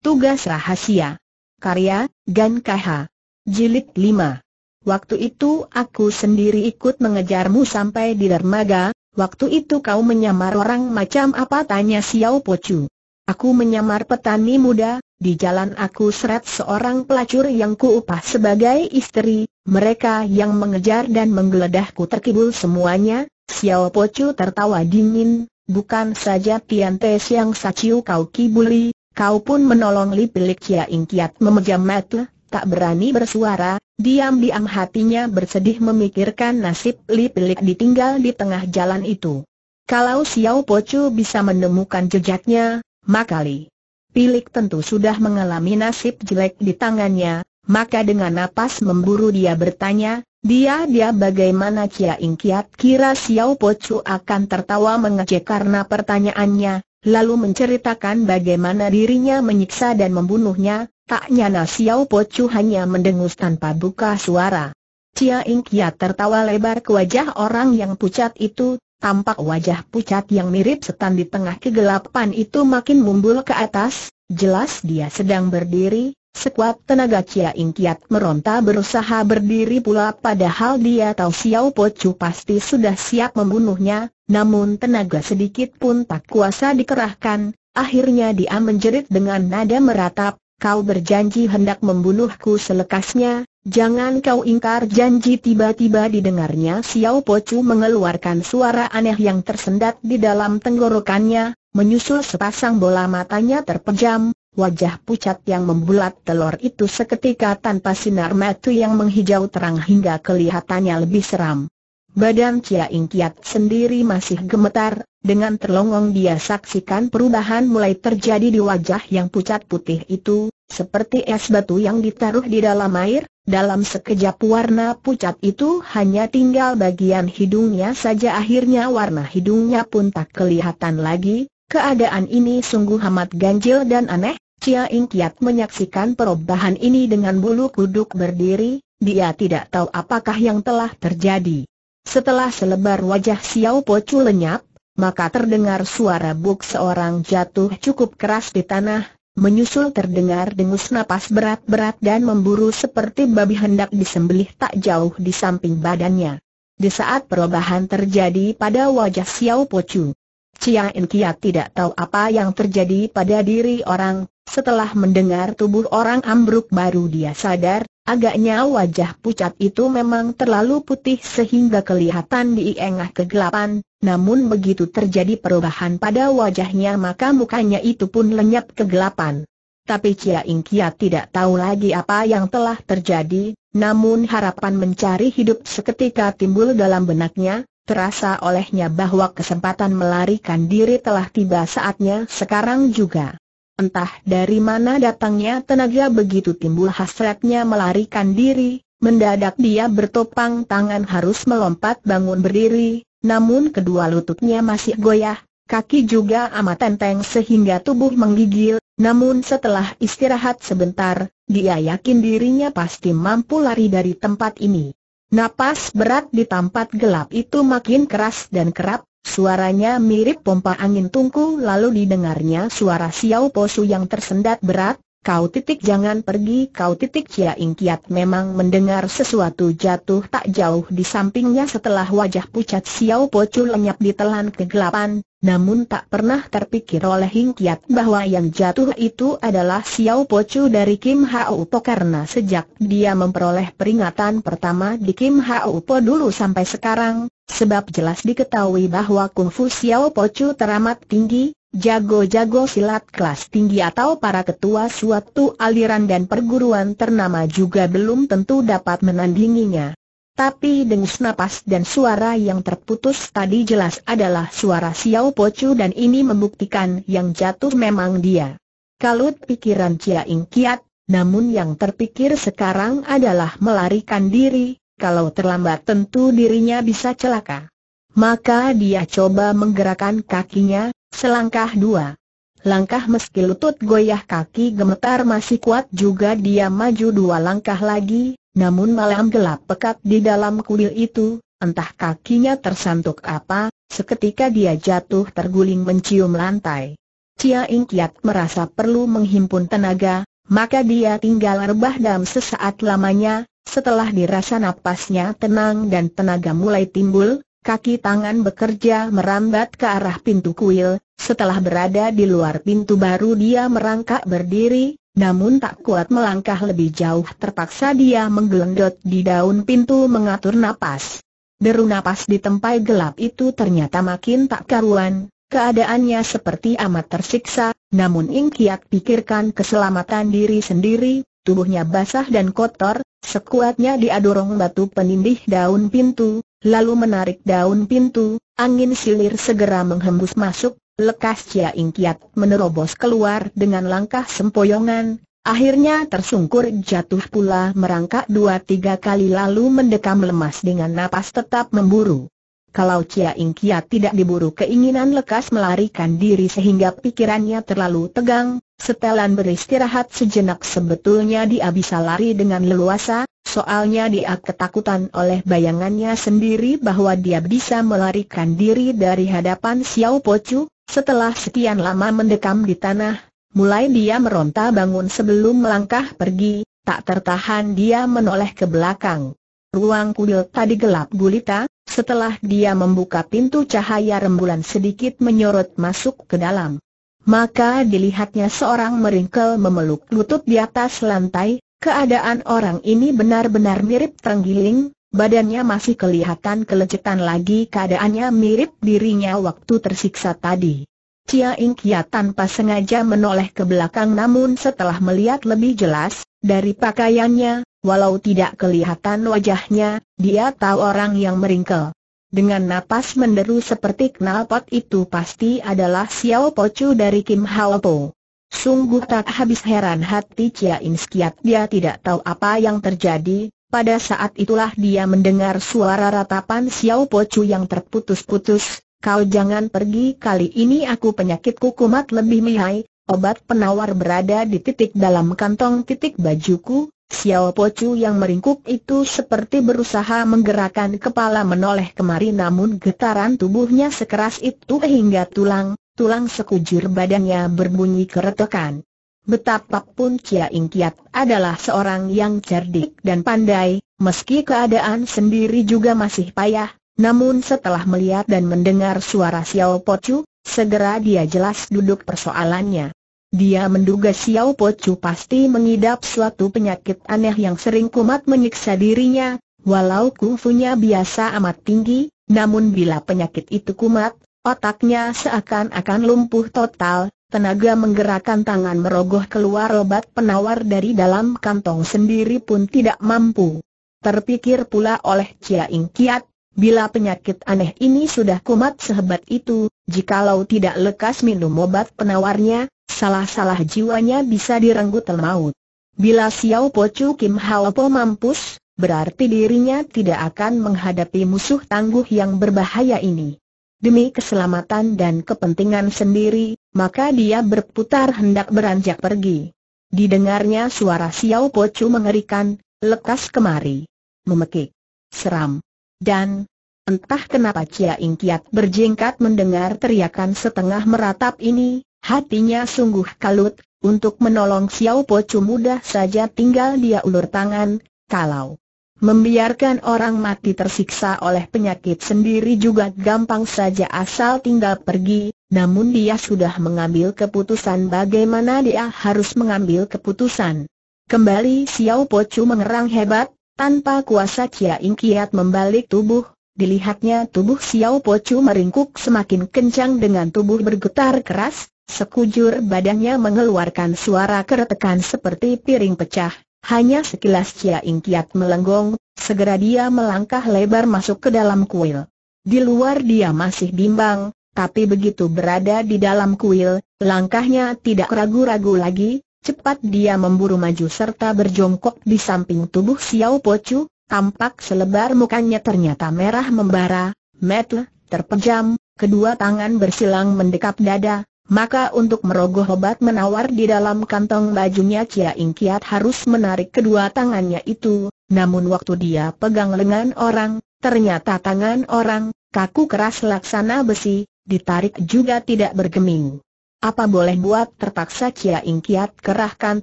Tugas Rahasia Karya, Gan KH Jilid 5 Waktu itu aku sendiri ikut mengejarmu sampai di dermaga, waktu itu kau menyamar orang macam apa tanya Xiao Pocu. Aku menyamar petani muda, di jalan aku seret seorang pelacur yang kuupah sebagai istri, mereka yang mengejar dan menggeledahku terkibul semuanya, Xiao Pocu tertawa dingin, bukan saja Tian Te yang saciu kau kibuli, Kau pun menolong Li Pilik Chia Kiat memejam mata, tak berani bersuara, diam-diam hatinya bersedih memikirkan nasib Li Pilik ditinggal di tengah jalan itu. Kalau Xiao Pocu bisa menemukan jejaknya, maka Li Pilik tentu sudah mengalami nasib jelek di tangannya, maka dengan napas memburu dia bertanya, dia-dia bagaimana Chia Kiat kira Xiao Pocu akan tertawa mengejek karena pertanyaannya, lalu menceritakan bagaimana dirinya menyiksa dan membunuhnya, tak nyana Xiao Po Chu hanya mendengus tanpa buka suara. Cia Ing Kia tertawa lebar ke wajah orang yang pucat itu, tampak wajah pucat yang mirip setan di tengah kegelapan itu makin mumbul ke atas, jelas dia sedang berdiri, Sekuat tenaga Chia Ing Kiat meronta berusaha berdiri pula padahal dia tahu Xiao Po Chu pasti sudah siap membunuhnya, namun tenaga sedikit pun tak kuasa dikerahkan, akhirnya dia menjerit dengan nada meratap, kau berjanji hendak membunuhku selekasnya, jangan kau ingkar janji tiba-tiba didengarnya Xiao Po Chu mengeluarkan suara aneh yang tersendat di dalam tenggorokannya, menyusul sepasang bola matanya terpejam, Wajah pucat yang membulat telur itu seketika tanpa sinar mata yang menghijau terang hingga kelihatannya lebih seram. Badan Cia Ingkiat sendiri masih gemetar, dengan terlongong dia saksikan perubahan mulai terjadi di wajah yang pucat putih itu, seperti es batu yang ditaruh di dalam air, dalam sekejap warna pucat itu hanya tinggal bagian hidungnya saja akhirnya warna hidungnya pun tak kelihatan lagi, Keadaan ini sungguh amat ganjil dan aneh, Cia Ing Kiat menyaksikan perubahan ini dengan bulu kuduk berdiri, dia tidak tahu apakah yang telah terjadi. Setelah selebar wajah Xiao Po Chu lenyap, maka terdengar suara buk seorang jatuh cukup keras di tanah, menyusul terdengar dengus napas berat-berat dan memburu seperti babi hendak disembelih tak jauh di samping badannya. Di saat perubahan terjadi pada wajah Xiao Po Chu, Cia In Kiat tidak tahu apa yang terjadi pada diri orang, setelah mendengar tubuh orang ambruk baru dia sadar, agaknya wajah pucat itu memang terlalu putih sehingga kelihatan diengah kegelapan, namun begitu terjadi perubahan pada wajahnya maka mukanya itu pun lenyap kegelapan. Tapi Chia In Kia tidak tahu lagi apa yang telah terjadi, namun harapan mencari hidup seketika timbul dalam benaknya, Terasa olehnya bahwa kesempatan melarikan diri telah tiba saatnya sekarang juga. Entah dari mana datangnya tenaga begitu timbul hasratnya melarikan diri, mendadak dia bertopang tangan harus melompat bangun berdiri, namun kedua lututnya masih goyah, kaki juga amat enteng sehingga tubuh menggigil, namun setelah istirahat sebentar, dia yakin dirinya pasti mampu lari dari tempat ini. Napas berat di tempat gelap itu makin keras dan kerap, suaranya mirip pompa angin tungku lalu didengarnya suara Xiao Posu yang tersendat berat, kau titik jangan pergi kau titik Chia Ingkiat memang mendengar sesuatu jatuh tak jauh di sampingnya setelah wajah pucat Xiao Posu lenyap ditelan kegelapan, namun tak pernah terpikir oleh Hing Kiat bahwa yang jatuh itu adalah Xiao Po Chu dari Kim Hao Po karena sejak dia memperoleh peringatan pertama di Kim Hao Po dulu sampai sekarang, sebab jelas diketahui bahwa kungfu Xiao Po Chu teramat tinggi, jago-jago silat kelas tinggi atau para ketua suatu aliran dan perguruan ternama juga belum tentu dapat menandinginya. Tapi dengus napas dan suara yang terputus tadi jelas adalah suara Xiao Pocu dan ini membuktikan yang jatuh memang dia. Kalut pikiran Cia Ing Kiat, namun yang terpikir sekarang adalah melarikan diri, kalau terlambat tentu dirinya bisa celaka. Maka dia coba menggerakkan kakinya, selangkah dua. Langkah meski lutut goyah kaki gemetar masih kuat juga dia maju dua langkah lagi, namun malam gelap pekat di dalam kuil itu, entah kakinya tersantuk apa, seketika dia jatuh terguling mencium lantai. Cia Ing Kiat merasa perlu menghimpun tenaga, maka dia tinggal rebah dalam sesaat lamanya, setelah dirasa napasnya tenang dan tenaga mulai timbul, kaki tangan bekerja merambat ke arah pintu kuil, setelah berada di luar pintu baru dia merangkak berdiri, namun tak kuat melangkah lebih jauh terpaksa dia menggelendot di daun pintu mengatur napas. Deru napas di tempat gelap itu ternyata makin tak karuan, Keadaannya seperti amat tersiksa, namun Ing Kiat pikirkan keselamatan diri sendiri, tubuhnya basah dan kotor, sekuatnya dia batu penindih daun pintu, lalu menarik daun pintu, angin silir segera menghembus masuk, Lekas Cia Ingkiat menerobos keluar dengan langkah sempoyongan, akhirnya tersungkur jatuh pula merangkak dua tiga kali lalu mendekam lemas dengan napas tetap memburu. Kalau Cia Ingkiat tidak diburu keinginan lekas melarikan diri sehingga pikirannya terlalu tegang, setelan beristirahat sejenak sebetulnya dia bisa lari dengan leluasa, soalnya dia ketakutan oleh bayangannya sendiri bahwa dia bisa melarikan diri dari hadapan Xiao Pocu, setelah sekian lama mendekam di tanah, mulai dia meronta bangun sebelum melangkah pergi, tak tertahan dia menoleh ke belakang. Ruang kuil tadi gelap gulita, setelah dia membuka pintu cahaya rembulan sedikit menyorot masuk ke dalam. Maka dilihatnya seorang meringkel memeluk lutut di atas lantai, keadaan orang ini benar-benar mirip Tenggiling, badannya masih kelihatan kelecetan lagi keadaannya mirip dirinya waktu tersiksa tadi. Cia Ing Kia tanpa sengaja menoleh ke belakang namun setelah melihat lebih jelas, dari pakaiannya, walau tidak kelihatan wajahnya, dia tahu orang yang meringkel. Dengan napas menderu seperti knalpot itu pasti adalah Xiao Pocu dari Kim Hao Po. Sungguh tak habis heran hati Cia Ing Kia dia tidak tahu apa yang terjadi, pada saat itulah dia mendengar suara ratapan Xiao Po Chu yang terputus-putus, kau jangan pergi kali ini aku penyakitku kumat lebih mihai, obat penawar berada di titik dalam kantong titik bajuku, Xiao Po Chu yang meringkuk itu seperti berusaha menggerakkan kepala menoleh kemari namun getaran tubuhnya sekeras itu hingga tulang, tulang sekujur badannya berbunyi keretakan. Betapapun Kia Ing Kiat adalah seorang yang cerdik dan pandai, meski keadaan sendiri juga masih payah, namun setelah melihat dan mendengar suara Xiao Po Chu, segera dia jelas duduk persoalannya. Dia menduga Xiao Po Chu pasti mengidap suatu penyakit aneh yang sering kumat menyiksa dirinya, walau kungfunya biasa amat tinggi, namun bila penyakit itu kumat, otaknya seakan-akan lumpuh total, tenaga menggerakkan tangan merogoh keluar obat penawar dari dalam kantong sendiri pun tidak mampu. Terpikir pula oleh Cia Ing Kiat, bila penyakit aneh ini sudah kumat sehebat itu, jikalau tidak lekas minum obat penawarnya, salah-salah jiwanya bisa direnggut maut. Bila Xiao Po Chu Kim Hao Po mampus, berarti dirinya tidak akan menghadapi musuh tangguh yang berbahaya ini. Demi keselamatan dan kepentingan sendiri, maka dia berputar hendak beranjak pergi. Didengarnya suara Xiao Po Chu mengerikan, lekas kemari. Memekik. Seram. Dan, entah kenapa Chia Ing Kiat berjingkat mendengar teriakan setengah meratap ini, hatinya sungguh kalut, untuk menolong Xiao Po Chu mudah saja tinggal dia ulur tangan, kalau Membiarkan orang mati tersiksa oleh penyakit sendiri juga gampang saja asal tinggal pergi, namun dia sudah mengambil keputusan bagaimana dia harus mengambil keputusan. Kembali Xiao Po Chu mengerang hebat, tanpa kuasa Chia Ing Kiat membalik tubuh, dilihatnya tubuh Xiao Po Chu meringkuk semakin kencang dengan tubuh bergetar keras, Sekujur badannya mengeluarkan suara keretekan seperti piring pecah. Hanya sekilas Chia Ing Kiat melenggong, segera dia melangkah lebar masuk ke dalam kuil. Di luar dia masih bimbang, tapi begitu berada di dalam kuil, langkahnya tidak ragu-ragu lagi, cepat dia memburu maju serta berjongkok di samping tubuh Xiao Pocu, tampak selebar mukanya ternyata merah membara, metle, terpejam, kedua tangan bersilang mendekap dada, maka untuk merogoh obat menawar di dalam kantong bajunya Cia Ing Kiat harus menarik kedua tangannya itu, namun waktu dia pegang lengan orang, ternyata tangan orang, kaku keras laksana besi, ditarik juga tidak bergeming. Apa boleh buat terpaksa Cia Ing Kiat kerahkan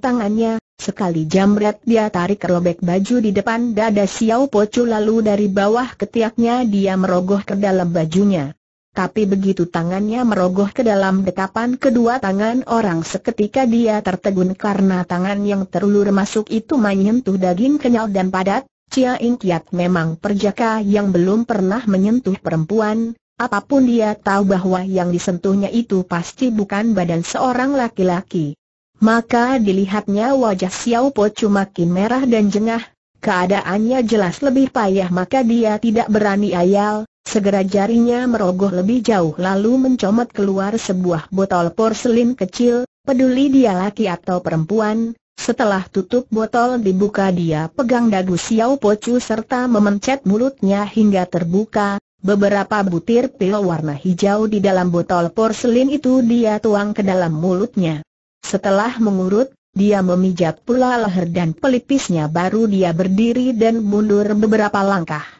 tangannya, sekali jamret dia tarik robek baju di depan dada Xiao Pocu lalu dari bawah ketiaknya dia merogoh ke dalam bajunya tapi begitu tangannya merogoh ke dalam dekapan kedua tangan orang seketika dia tertegun karena tangan yang terulur masuk itu menyentuh daging kenyal dan padat, Cia Ing Kiat memang perjaka yang belum pernah menyentuh perempuan, apapun dia tahu bahwa yang disentuhnya itu pasti bukan badan seorang laki-laki. Maka dilihatnya wajah Xiao Po makin merah dan jengah, keadaannya jelas lebih payah maka dia tidak berani ayal, Segera jarinya merogoh lebih jauh lalu mencomot keluar sebuah botol porselin kecil, peduli dia laki atau perempuan. Setelah tutup botol dibuka dia pegang dagu Xiao Pocu serta memencet mulutnya hingga terbuka, beberapa butir pil warna hijau di dalam botol porselin itu dia tuang ke dalam mulutnya. Setelah mengurut, dia memijat pula leher dan pelipisnya baru dia berdiri dan mundur beberapa langkah.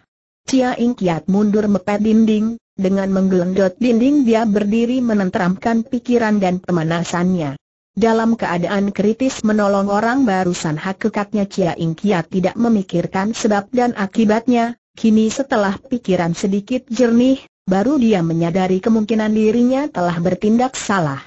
Cia Ingkiat mundur mepet dinding, dengan menggelendot dinding dia berdiri menenteramkan pikiran dan pemanasannya. Dalam keadaan kritis menolong orang barusan hakikatnya Cia Ingkiat tidak memikirkan sebab dan akibatnya, kini setelah pikiran sedikit jernih, baru dia menyadari kemungkinan dirinya telah bertindak salah.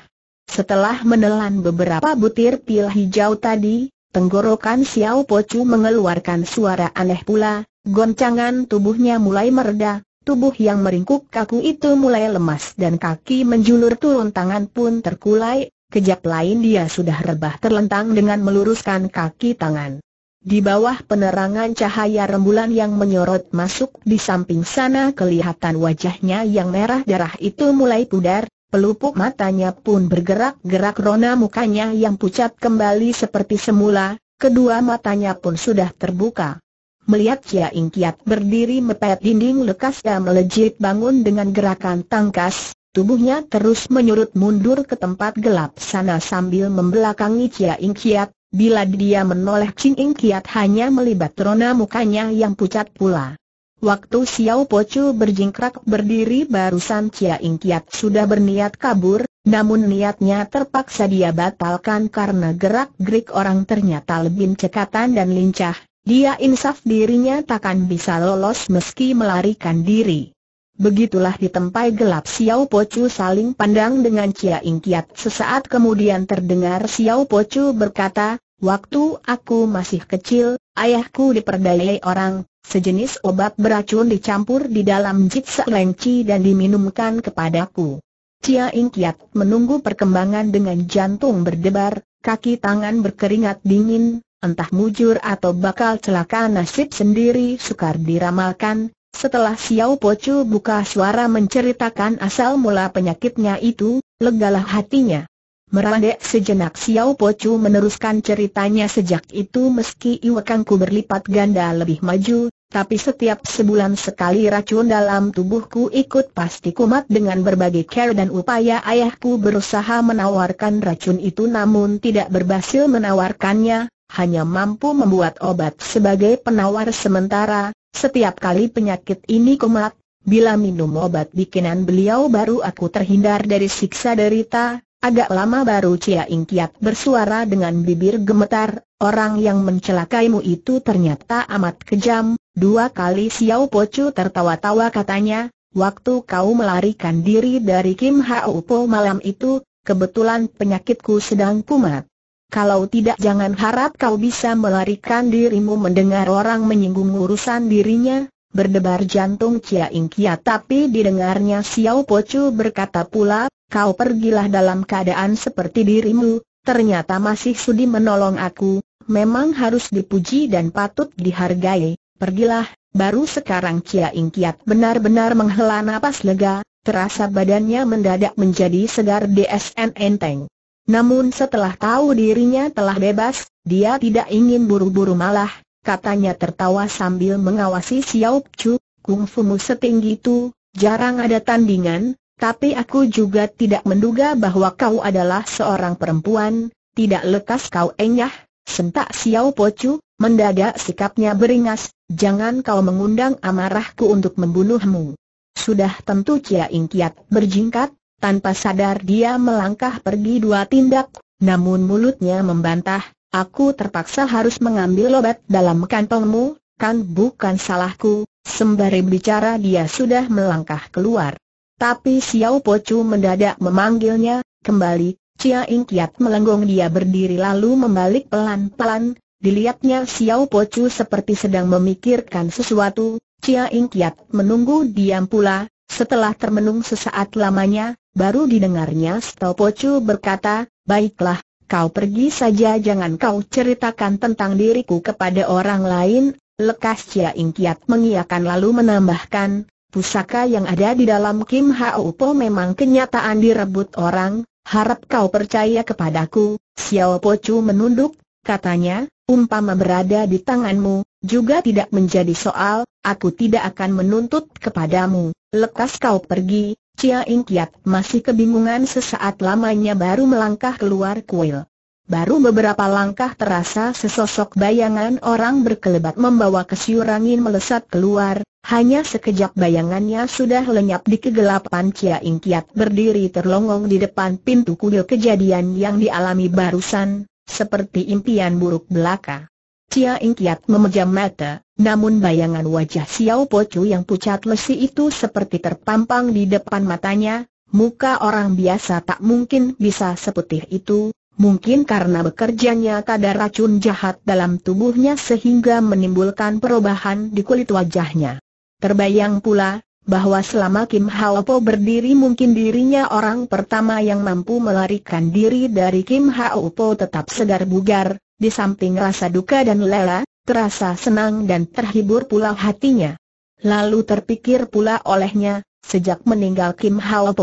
Setelah menelan beberapa butir pil hijau tadi, tenggorokan Xiao Pocu mengeluarkan suara aneh pula, Goncangan tubuhnya mulai mereda, tubuh yang meringkuk kaku itu mulai lemas dan kaki menjulur turun tangan pun terkulai, kejap lain dia sudah rebah terlentang dengan meluruskan kaki tangan. Di bawah penerangan cahaya rembulan yang menyorot masuk di samping sana kelihatan wajahnya yang merah darah itu mulai pudar, pelupuk matanya pun bergerak-gerak rona mukanya yang pucat kembali seperti semula, kedua matanya pun sudah terbuka. Melihat Ing Kiat berdiri mepet dinding lekas dan melejit bangun dengan gerakan tangkas, tubuhnya terus menyurut mundur ke tempat gelap sana sambil membelakangi Ing Kiat, bila dia menoleh Ing Kiat hanya melibat rona mukanya yang pucat pula. Waktu Xiao Po Chu berjingkrak berdiri barusan Ing Kiat sudah berniat kabur, namun niatnya terpaksa dia batalkan karena gerak-gerik orang ternyata lebih cekatan dan lincah, dia insaf dirinya takkan bisa lolos meski melarikan diri. Begitulah di tempat gelap Xiao Pocu saling pandang dengan Cia Ing Sesaat kemudian terdengar Xiao Pocu berkata, Waktu aku masih kecil, ayahku diperdayai orang, sejenis obat beracun dicampur di dalam jitsa lengci dan diminumkan kepadaku. Cia Ing menunggu perkembangan dengan jantung berdebar, kaki tangan berkeringat dingin, entah mujur atau bakal celaka nasib sendiri sukar diramalkan. Setelah Xiao Pocu buka suara menceritakan asal mula penyakitnya itu, legalah hatinya. Merandek sejenak Xiao Pocu meneruskan ceritanya sejak itu meski iwakanku berlipat ganda lebih maju, tapi setiap sebulan sekali racun dalam tubuhku ikut pasti kumat dengan berbagai care dan upaya ayahku berusaha menawarkan racun itu namun tidak berhasil menawarkannya, hanya mampu membuat obat sebagai penawar sementara, setiap kali penyakit ini kumat, bila minum obat bikinan beliau baru aku terhindar dari siksa derita, agak lama baru Cia Ingkiat bersuara dengan bibir gemetar, orang yang mencelakaimu itu ternyata amat kejam, dua kali Xiao Pocu tertawa-tawa katanya, waktu kau melarikan diri dari Kim Hao Po malam itu, kebetulan penyakitku sedang kumat kalau tidak jangan harap kau bisa melarikan dirimu mendengar orang menyinggung urusan dirinya, berdebar jantung Cia Ingkia tapi didengarnya Xiao Pocu berkata pula, kau pergilah dalam keadaan seperti dirimu, ternyata masih sudi menolong aku, memang harus dipuji dan patut dihargai, pergilah, baru sekarang Cia Ingkiat benar-benar menghela napas lega, terasa badannya mendadak menjadi segar DSN enteng. Namun setelah tahu dirinya telah bebas, dia tidak ingin buru-buru malah, katanya tertawa sambil mengawasi Xiao Chu, kung mu setinggi itu, jarang ada tandingan, tapi aku juga tidak menduga bahwa kau adalah seorang perempuan, tidak lekas kau enyah, sentak Xiao Pocu, mendadak sikapnya beringas, jangan kau mengundang amarahku untuk membunuhmu. Sudah tentu Cia Ingkiat berjingkat, tanpa sadar dia melangkah pergi dua tindak, namun mulutnya membantah, aku terpaksa harus mengambil obat dalam kantongmu, kan bukan salahku, sembari bicara dia sudah melangkah keluar. Tapi Xiao Pocu mendadak memanggilnya, kembali, Chia Ing Kiat melenggong dia berdiri lalu membalik pelan-pelan, dilihatnya Xiao Pocu seperti sedang memikirkan sesuatu, Chia Ing Kiat menunggu diam pula, setelah termenung sesaat lamanya, baru didengarnya Stopocu berkata, baiklah, kau pergi saja jangan kau ceritakan tentang diriku kepada orang lain, lekas Cia Ingkiat mengiakan lalu menambahkan, pusaka yang ada di dalam Kim Hau Po memang kenyataan direbut orang, harap kau percaya kepadaku, Xiao Po menunduk, katanya, umpama berada di tanganmu, juga tidak menjadi soal, aku tidak akan menuntut kepadamu, lekas kau pergi, Cia Ingkiat masih kebingungan sesaat lamanya baru melangkah keluar kuil. Baru beberapa langkah terasa sesosok bayangan orang berkelebat membawa kesiurangin melesat keluar, hanya sekejap bayangannya sudah lenyap di kegelapan Cia Ingkiat berdiri terlongong di depan pintu kuil kejadian yang dialami barusan, seperti impian buruk belaka. Cia Ingkiat memejam mata, namun bayangan wajah Xiao Po Chu yang pucat lesi itu seperti terpampang di depan matanya, muka orang biasa tak mungkin bisa seputih itu, mungkin karena bekerjanya kadar racun jahat dalam tubuhnya sehingga menimbulkan perubahan di kulit wajahnya. Terbayang pula, bahwa selama Kim Hao Po berdiri mungkin dirinya orang pertama yang mampu melarikan diri dari Kim Hao Po tetap segar bugar, di samping rasa duka dan lela, terasa senang dan terhibur pula hatinya. Lalu terpikir pula olehnya, sejak meninggal Kim Hao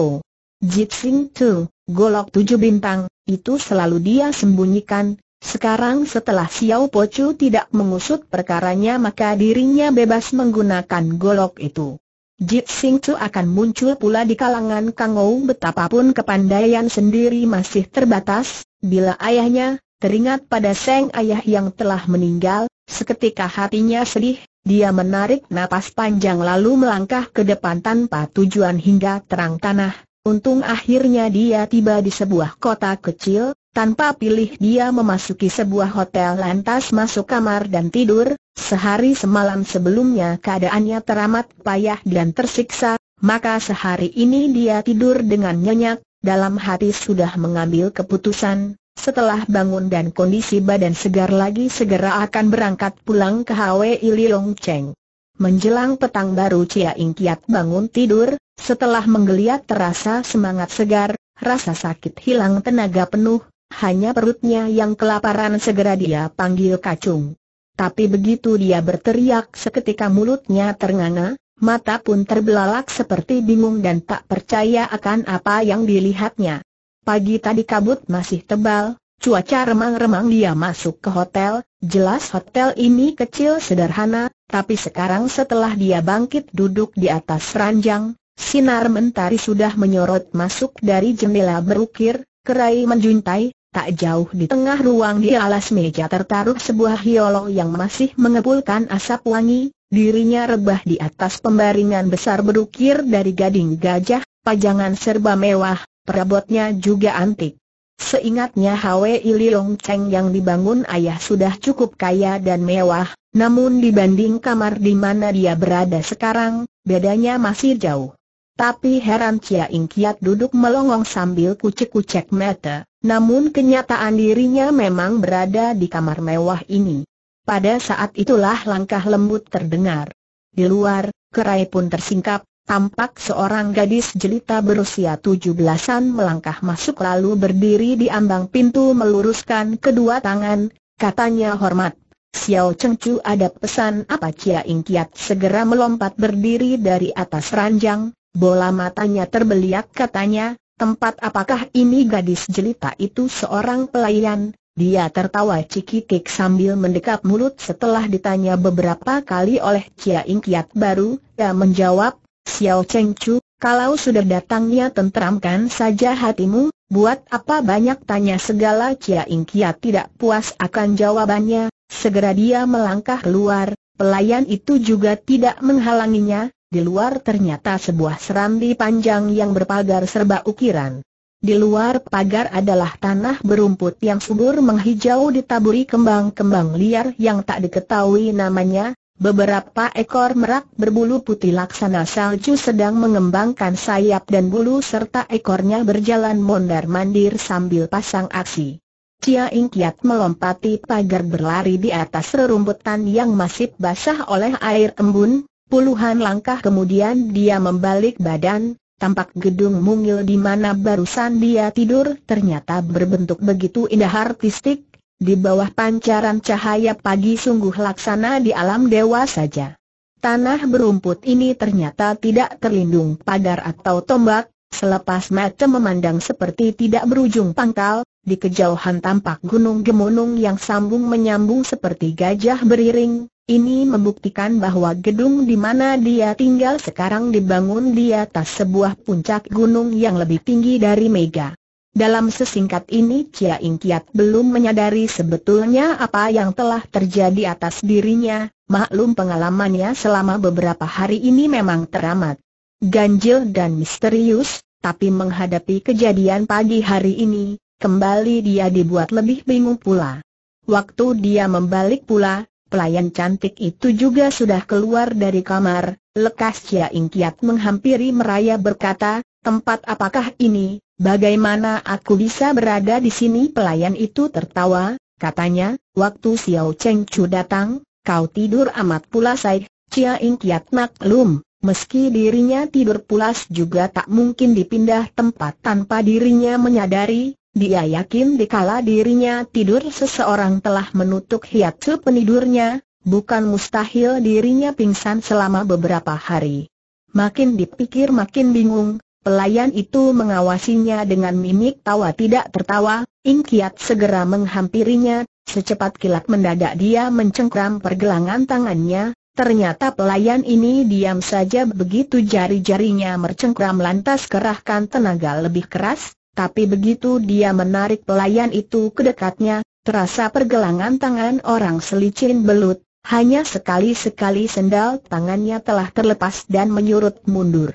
Jitsing Tu, golok tujuh bintang, itu selalu dia sembunyikan. Sekarang setelah Xiao Po Chu tidak mengusut perkaranya maka dirinya bebas menggunakan golok itu. Jitsing Chu akan muncul pula di kalangan Kangou betapapun kepandaian sendiri masih terbatas, bila ayahnya, Teringat pada Seng Ayah yang telah meninggal, seketika hatinya sedih, dia menarik napas panjang lalu melangkah ke depan tanpa tujuan hingga terang tanah. Untung akhirnya dia tiba di sebuah kota kecil, tanpa pilih dia memasuki sebuah hotel lantas masuk kamar dan tidur, sehari semalam sebelumnya keadaannya teramat payah dan tersiksa, maka sehari ini dia tidur dengan nyenyak, dalam hati sudah mengambil keputusan, setelah bangun dan kondisi badan segar lagi segera akan berangkat pulang ke Hwe Liong Cheng. Menjelang petang baru Cia Ing Kiat bangun tidur, setelah menggeliat terasa semangat segar, rasa sakit hilang tenaga penuh, hanya perutnya yang kelaparan segera dia panggil kacung. Tapi begitu dia berteriak seketika mulutnya ternganga, mata pun terbelalak seperti bingung dan tak percaya akan apa yang dilihatnya. Pagi tadi kabut masih tebal, cuaca remang-remang dia masuk ke hotel, jelas hotel ini kecil sederhana, tapi sekarang setelah dia bangkit duduk di atas ranjang, sinar mentari sudah menyorot masuk dari jendela berukir, kerai menjuntai, tak jauh di tengah ruang di alas meja tertaruh sebuah hiolo yang masih mengepulkan asap wangi, dirinya rebah di atas pembaringan besar berukir dari gading gajah, pajangan serba mewah, perabotnya juga antik. Seingatnya Hwi Liong Cheng yang dibangun ayah sudah cukup kaya dan mewah, namun dibanding kamar di mana dia berada sekarang, bedanya masih jauh. Tapi heran Cia Ing Kiat duduk melongong sambil kucek-kucek mata, namun kenyataan dirinya memang berada di kamar mewah ini. Pada saat itulah langkah lembut terdengar. Di luar, kerai pun tersingkap, tampak seorang gadis jelita berusia tujuh belasan melangkah masuk lalu berdiri di ambang pintu meluruskan kedua tangan, katanya hormat. Xiao Chengchu ada pesan apa Cia Ingkiat segera melompat berdiri dari atas ranjang, bola matanya terbeliak katanya, tempat apakah ini gadis jelita itu seorang pelayan, dia tertawa cikikik sambil mendekap mulut setelah ditanya beberapa kali oleh Cia Ingkiat baru, dia menjawab, Xiao Cheng Chu, kalau sudah datangnya tentramkan saja hatimu, buat apa banyak tanya segala Chia Ing Kia tidak puas akan jawabannya, segera dia melangkah keluar, pelayan itu juga tidak menghalanginya, di luar ternyata sebuah serambi panjang yang berpagar serba ukiran. Di luar pagar adalah tanah berumput yang subur menghijau ditaburi kembang-kembang liar yang tak diketahui namanya, Beberapa ekor merak berbulu putih laksana salju sedang mengembangkan sayap dan bulu serta ekornya berjalan mondar-mandir sambil pasang aksi. Cia Kiat melompati pagar berlari di atas rerumputan yang masih basah oleh air embun, puluhan langkah kemudian dia membalik badan, tampak gedung mungil di mana barusan dia tidur ternyata berbentuk begitu indah artistik, di bawah pancaran cahaya pagi sungguh laksana di alam dewa saja. Tanah berumput ini ternyata tidak terlindung pagar atau tombak, selepas mata memandang seperti tidak berujung pangkal, di kejauhan tampak gunung gemunung yang sambung menyambung seperti gajah beriring, ini membuktikan bahwa gedung di mana dia tinggal sekarang dibangun di atas sebuah puncak gunung yang lebih tinggi dari Mega. Dalam sesingkat ini Chia Ing Kiat belum menyadari sebetulnya apa yang telah terjadi atas dirinya, maklum pengalamannya selama beberapa hari ini memang teramat ganjil dan misterius, tapi menghadapi kejadian pagi hari ini, kembali dia dibuat lebih bingung pula. Waktu dia membalik pula, pelayan cantik itu juga sudah keluar dari kamar, lekas Chia Ing Kiat menghampiri meraya berkata, tempat apakah ini, Bagaimana aku bisa berada di sini? Pelayan itu tertawa, katanya, waktu Xiao Cheng Chu datang, kau tidur amat pulas Sai, Chia kiat Kiat maklum, meski dirinya tidur pulas juga tak mungkin dipindah tempat tanpa dirinya menyadari, dia yakin dikala dirinya tidur seseorang telah menutup hiat penidurnya, bukan mustahil dirinya pingsan selama beberapa hari. Makin dipikir makin bingung, Pelayan itu mengawasinya dengan mimik tawa tidak tertawa, Ing Kiat segera menghampirinya, secepat kilat mendadak dia mencengkram pergelangan tangannya, ternyata pelayan ini diam saja begitu jari-jarinya mencengkram lantas kerahkan tenaga lebih keras, tapi begitu dia menarik pelayan itu ke dekatnya, terasa pergelangan tangan orang selicin belut, hanya sekali-sekali sendal tangannya telah terlepas dan menyurut mundur.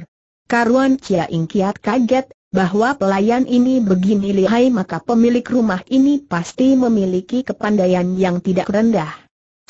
Karuan Chia Ing Kiat kaget, bahwa pelayan ini begini lihai maka pemilik rumah ini pasti memiliki kepandaian yang tidak rendah.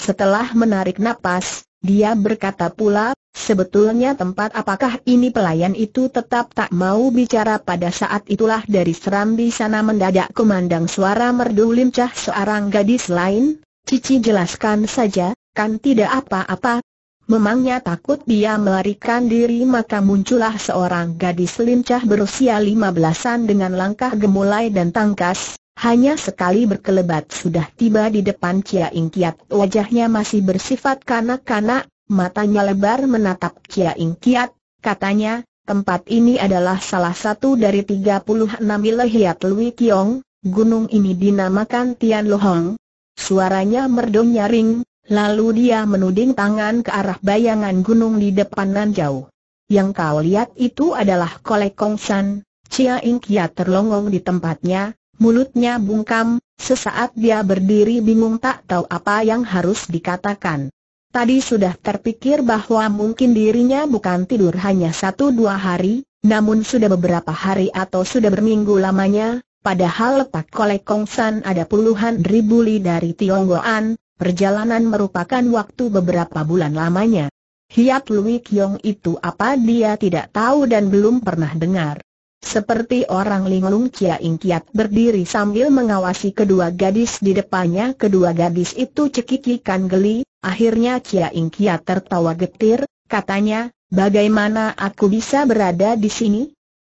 Setelah menarik napas, dia berkata pula, sebetulnya tempat apakah ini pelayan itu tetap tak mau bicara pada saat itulah dari serambi sana mendadak kumandang suara merdu lincah seorang gadis lain, Cici jelaskan saja, kan tidak apa-apa, Memangnya takut dia melarikan diri maka muncullah seorang gadis lincah berusia lima belasan dengan langkah gemulai dan tangkas, hanya sekali berkelebat sudah tiba di depan Kia Ing Kiat. Wajahnya masih bersifat kanak-kanak, matanya lebar menatap Kia Ing Kiat, katanya, tempat ini adalah salah satu dari 36 wilayah Lui Kiong, gunung ini dinamakan Tian Lohong. Suaranya merdu nyaring, Lalu dia menuding tangan ke arah bayangan gunung di depan nan jauh. Yang kau lihat itu adalah Kolek kongsan, Chia Kia terlongong di tempatnya, mulutnya bungkam, sesaat dia berdiri bingung tak tahu apa yang harus dikatakan. Tadi sudah terpikir bahwa mungkin dirinya bukan tidur hanya satu dua hari, namun sudah beberapa hari atau sudah berminggu lamanya, padahal letak kolek kongsan ada puluhan ribu li dari Tionggoan, Perjalanan merupakan waktu beberapa bulan lamanya. Hiat Lui Kiong itu apa dia tidak tahu dan belum pernah dengar. Seperti orang linglung Chia Ing Kiat berdiri sambil mengawasi kedua gadis di depannya Kedua gadis itu cekikikan geli, akhirnya Chia Ing Kiat tertawa getir, katanya, bagaimana aku bisa berada di sini?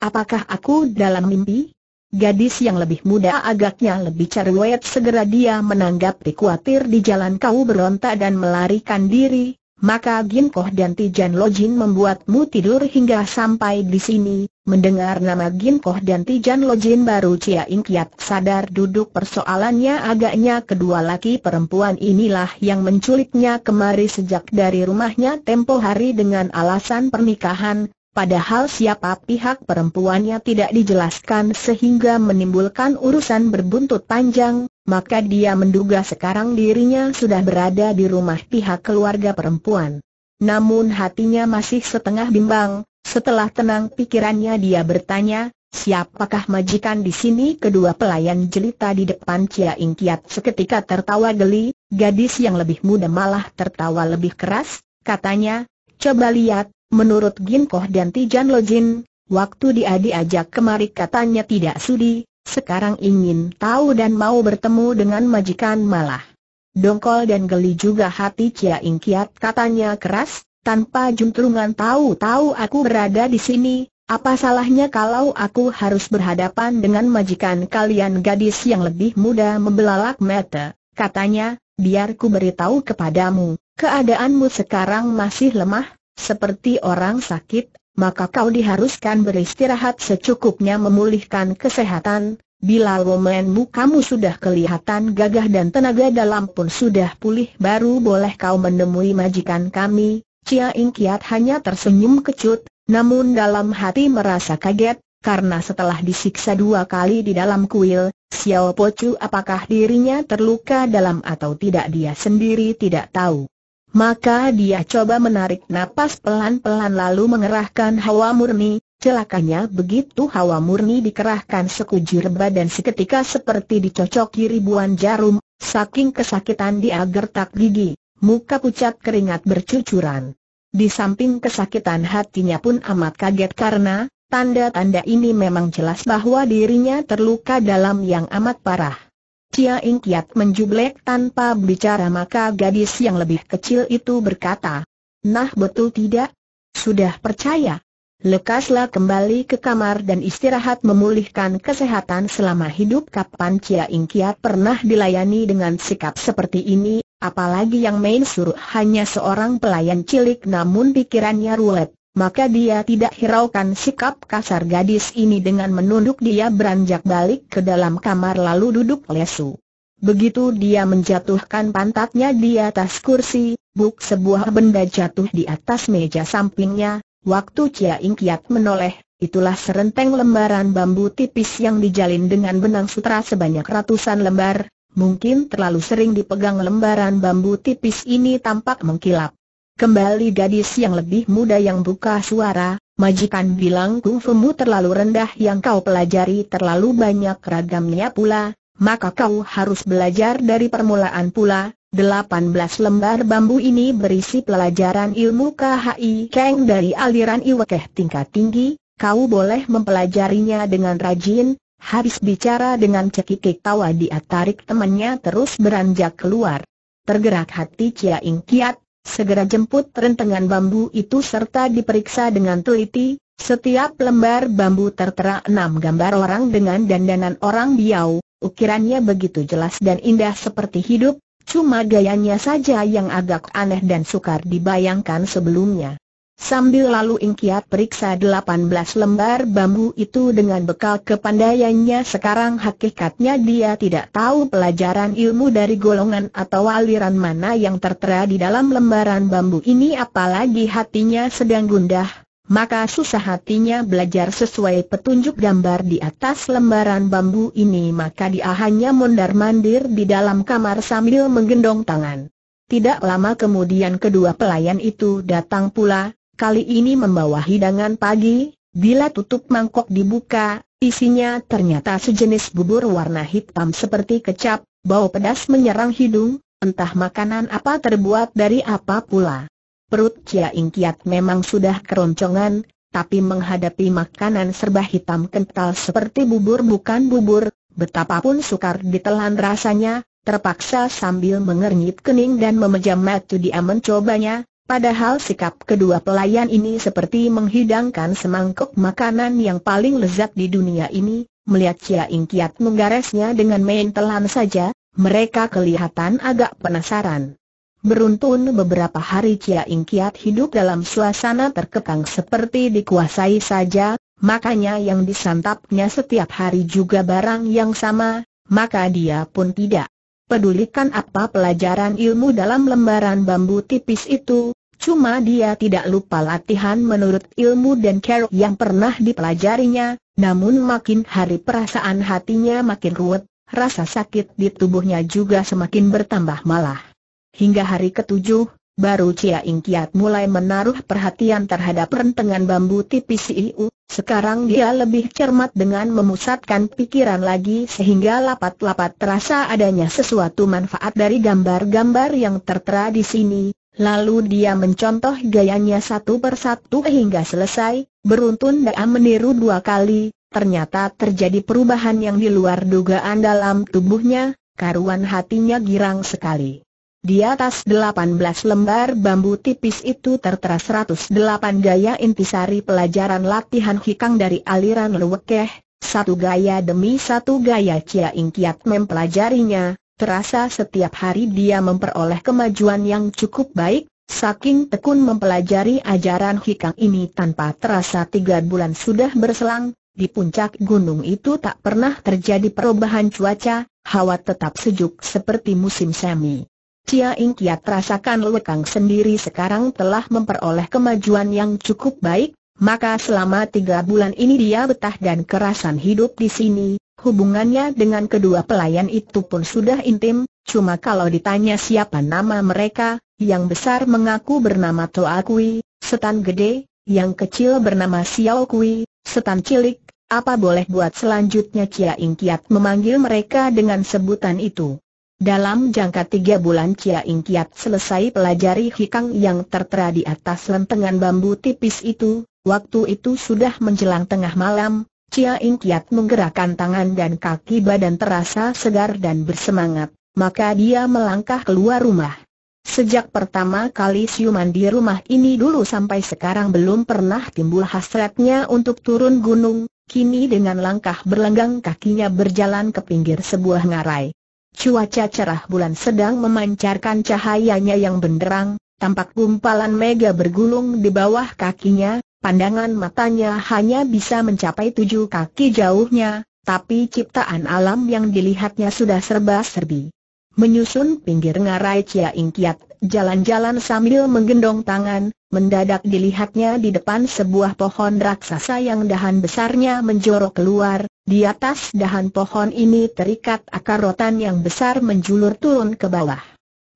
Apakah aku dalam mimpi? Gadis yang lebih muda agaknya lebih cerewet segera dia menanggap kuatir di jalan kau berontak dan melarikan diri, maka Ginkoh dan Tijan Lojin membuatmu tidur hingga sampai di sini. Mendengar nama Ginkoh dan Tijan Lojin baru Cia Ingkiat sadar duduk persoalannya agaknya kedua laki perempuan inilah yang menculiknya kemari sejak dari rumahnya tempo hari dengan alasan pernikahan, Padahal siapa pihak perempuannya tidak dijelaskan sehingga menimbulkan urusan berbuntut panjang, maka dia menduga sekarang dirinya sudah berada di rumah pihak keluarga perempuan. Namun hatinya masih setengah bimbang, setelah tenang pikirannya dia bertanya, siapakah majikan di sini? Kedua pelayan jelita di depan Cia Ingkiat seketika tertawa geli, gadis yang lebih muda malah tertawa lebih keras, katanya, coba lihat, Menurut Ginkoh dan Tijan Lojin, waktu dia diajak kemari katanya tidak sudi, sekarang ingin tahu dan mau bertemu dengan majikan malah. Dongkol dan geli juga hati Cia Ingkiat katanya keras, tanpa juntrungan tahu-tahu aku berada di sini, apa salahnya kalau aku harus berhadapan dengan majikan kalian gadis yang lebih muda membelalak mata, katanya, biar ku beritahu kepadamu, keadaanmu sekarang masih lemah, seperti orang sakit, maka kau diharuskan beristirahat secukupnya memulihkan kesehatan, bila lomenmu kamu sudah kelihatan gagah dan tenaga dalam pun sudah pulih baru boleh kau menemui majikan kami, Cia Ing Kiat hanya tersenyum kecut, namun dalam hati merasa kaget, karena setelah disiksa dua kali di dalam kuil, Xiao Po Chu apakah dirinya terluka dalam atau tidak dia sendiri tidak tahu. Maka dia coba menarik napas pelan-pelan lalu mengerahkan hawa murni, celakanya begitu hawa murni dikerahkan sekujur badan seketika seperti dicocoki ribuan jarum, saking kesakitan dia gertak gigi, muka pucat keringat bercucuran. Di samping kesakitan hatinya pun amat kaget karena, tanda-tanda ini memang jelas bahwa dirinya terluka dalam yang amat parah. Cia Ing Kiat menjublek tanpa bicara maka gadis yang lebih kecil itu berkata, Nah betul tidak? Sudah percaya? Lekaslah kembali ke kamar dan istirahat memulihkan kesehatan selama hidup kapan Cia Ing Kiat pernah dilayani dengan sikap seperti ini, apalagi yang main suruh hanya seorang pelayan cilik namun pikirannya ruwet maka dia tidak hiraukan sikap kasar gadis ini dengan menunduk dia beranjak balik ke dalam kamar lalu duduk lesu. Begitu dia menjatuhkan pantatnya di atas kursi, buk sebuah benda jatuh di atas meja sampingnya, waktu Cia Ingkiat menoleh, itulah serenteng lembaran bambu tipis yang dijalin dengan benang sutra sebanyak ratusan lembar, mungkin terlalu sering dipegang lembaran bambu tipis ini tampak mengkilap. Kembali gadis yang lebih muda yang buka suara, majikan bilang kungfumu terlalu rendah yang kau pelajari terlalu banyak ragamnya pula, maka kau harus belajar dari permulaan pula, 18 lembar bambu ini berisi pelajaran ilmu KHI Keng dari aliran iwekeh tingkat tinggi, kau boleh mempelajarinya dengan rajin, habis bicara dengan cekikik tawa dia tarik temannya terus beranjak keluar. Tergerak hati Chia Ing Kiat, Segera jemput rentengan bambu itu serta diperiksa dengan teliti, setiap lembar bambu tertera enam gambar orang dengan dandanan orang biau, ukirannya begitu jelas dan indah seperti hidup, cuma gayanya saja yang agak aneh dan sukar dibayangkan sebelumnya. Sambil lalu Ingkiat periksa 18 lembar bambu itu dengan bekal kepandaiannya sekarang hakikatnya dia tidak tahu pelajaran ilmu dari golongan atau aliran mana yang tertera di dalam lembaran bambu ini apalagi hatinya sedang gundah, maka susah hatinya belajar sesuai petunjuk gambar di atas lembaran bambu ini maka dia hanya mondar-mandir di dalam kamar sambil menggendong tangan. Tidak lama kemudian kedua pelayan itu datang pula, kali ini membawa hidangan pagi, bila tutup mangkok dibuka, isinya ternyata sejenis bubur warna hitam seperti kecap, bau pedas menyerang hidung, entah makanan apa terbuat dari apa pula. Perut Cia Ingkiat memang sudah keroncongan, tapi menghadapi makanan serba hitam kental seperti bubur bukan bubur, betapapun sukar ditelan rasanya, terpaksa sambil mengernyit kening dan memejam mata dia mencobanya, Padahal sikap kedua pelayan ini seperti menghidangkan semangkuk makanan yang paling lezat di dunia ini, melihat Cia Ing Kiat menggaresnya dengan main telan saja, mereka kelihatan agak penasaran. Beruntun beberapa hari Cia Ing Kiat hidup dalam suasana terkekang seperti dikuasai saja, makanya yang disantapnya setiap hari juga barang yang sama, maka dia pun tidak pedulikan apa pelajaran ilmu dalam lembaran bambu tipis itu, Cuma dia tidak lupa latihan menurut ilmu dan kerok yang pernah dipelajarinya, namun makin hari perasaan hatinya makin ruwet, rasa sakit di tubuhnya juga semakin bertambah malah. Hingga hari ketujuh, baru Cia Ingkiat mulai menaruh perhatian terhadap rentengan bambu tipis IU, sekarang dia lebih cermat dengan memusatkan pikiran lagi sehingga lapat-lapat terasa adanya sesuatu manfaat dari gambar-gambar yang tertera di sini, Lalu dia mencontoh gayanya satu persatu hingga selesai, beruntun dia meniru dua kali, ternyata terjadi perubahan yang di luar dugaan dalam tubuhnya, karuan hatinya girang sekali. Di atas delapan belas lembar bambu tipis itu tertera seratus delapan gaya intisari pelajaran latihan hikang dari aliran Luwekeh, satu gaya demi satu gaya Chia Kiat mempelajarinya, Terasa setiap hari dia memperoleh kemajuan yang cukup baik, saking tekun mempelajari ajaran hikang ini tanpa terasa tiga bulan sudah berselang, di puncak gunung itu tak pernah terjadi perubahan cuaca, hawa tetap sejuk seperti musim semi. Cia Ing Kiat rasakan lekang sendiri sekarang telah memperoleh kemajuan yang cukup baik, maka selama tiga bulan ini dia betah dan kerasan hidup di sini, Hubungannya dengan kedua pelayan itu pun sudah intim, cuma kalau ditanya siapa nama mereka, yang besar mengaku bernama Toa Kui, setan gede, yang kecil bernama Xiao Kui, setan cilik, apa boleh buat selanjutnya Chia Ing Kiat memanggil mereka dengan sebutan itu. Dalam jangka tiga bulan Chia Ing Kiat selesai pelajari hikang yang tertera di atas lentengan bambu tipis itu, waktu itu sudah menjelang tengah malam, Cia Kiat menggerakkan tangan dan kaki badan terasa segar dan bersemangat, maka dia melangkah keluar rumah. Sejak pertama kali siuman di rumah ini dulu sampai sekarang belum pernah timbul hasratnya untuk turun gunung, kini dengan langkah berlenggang kakinya berjalan ke pinggir sebuah ngarai. Cuaca cerah bulan sedang memancarkan cahayanya yang benderang, tampak gumpalan mega bergulung di bawah kakinya, Pandangan matanya hanya bisa mencapai tujuh kaki jauhnya, tapi ciptaan alam yang dilihatnya sudah serba-serbi. Menyusun pinggir ngarai Cia Kiat, jalan-jalan sambil menggendong tangan, mendadak dilihatnya di depan sebuah pohon raksasa yang dahan besarnya menjorok keluar, di atas dahan pohon ini terikat akar rotan yang besar menjulur turun ke bawah.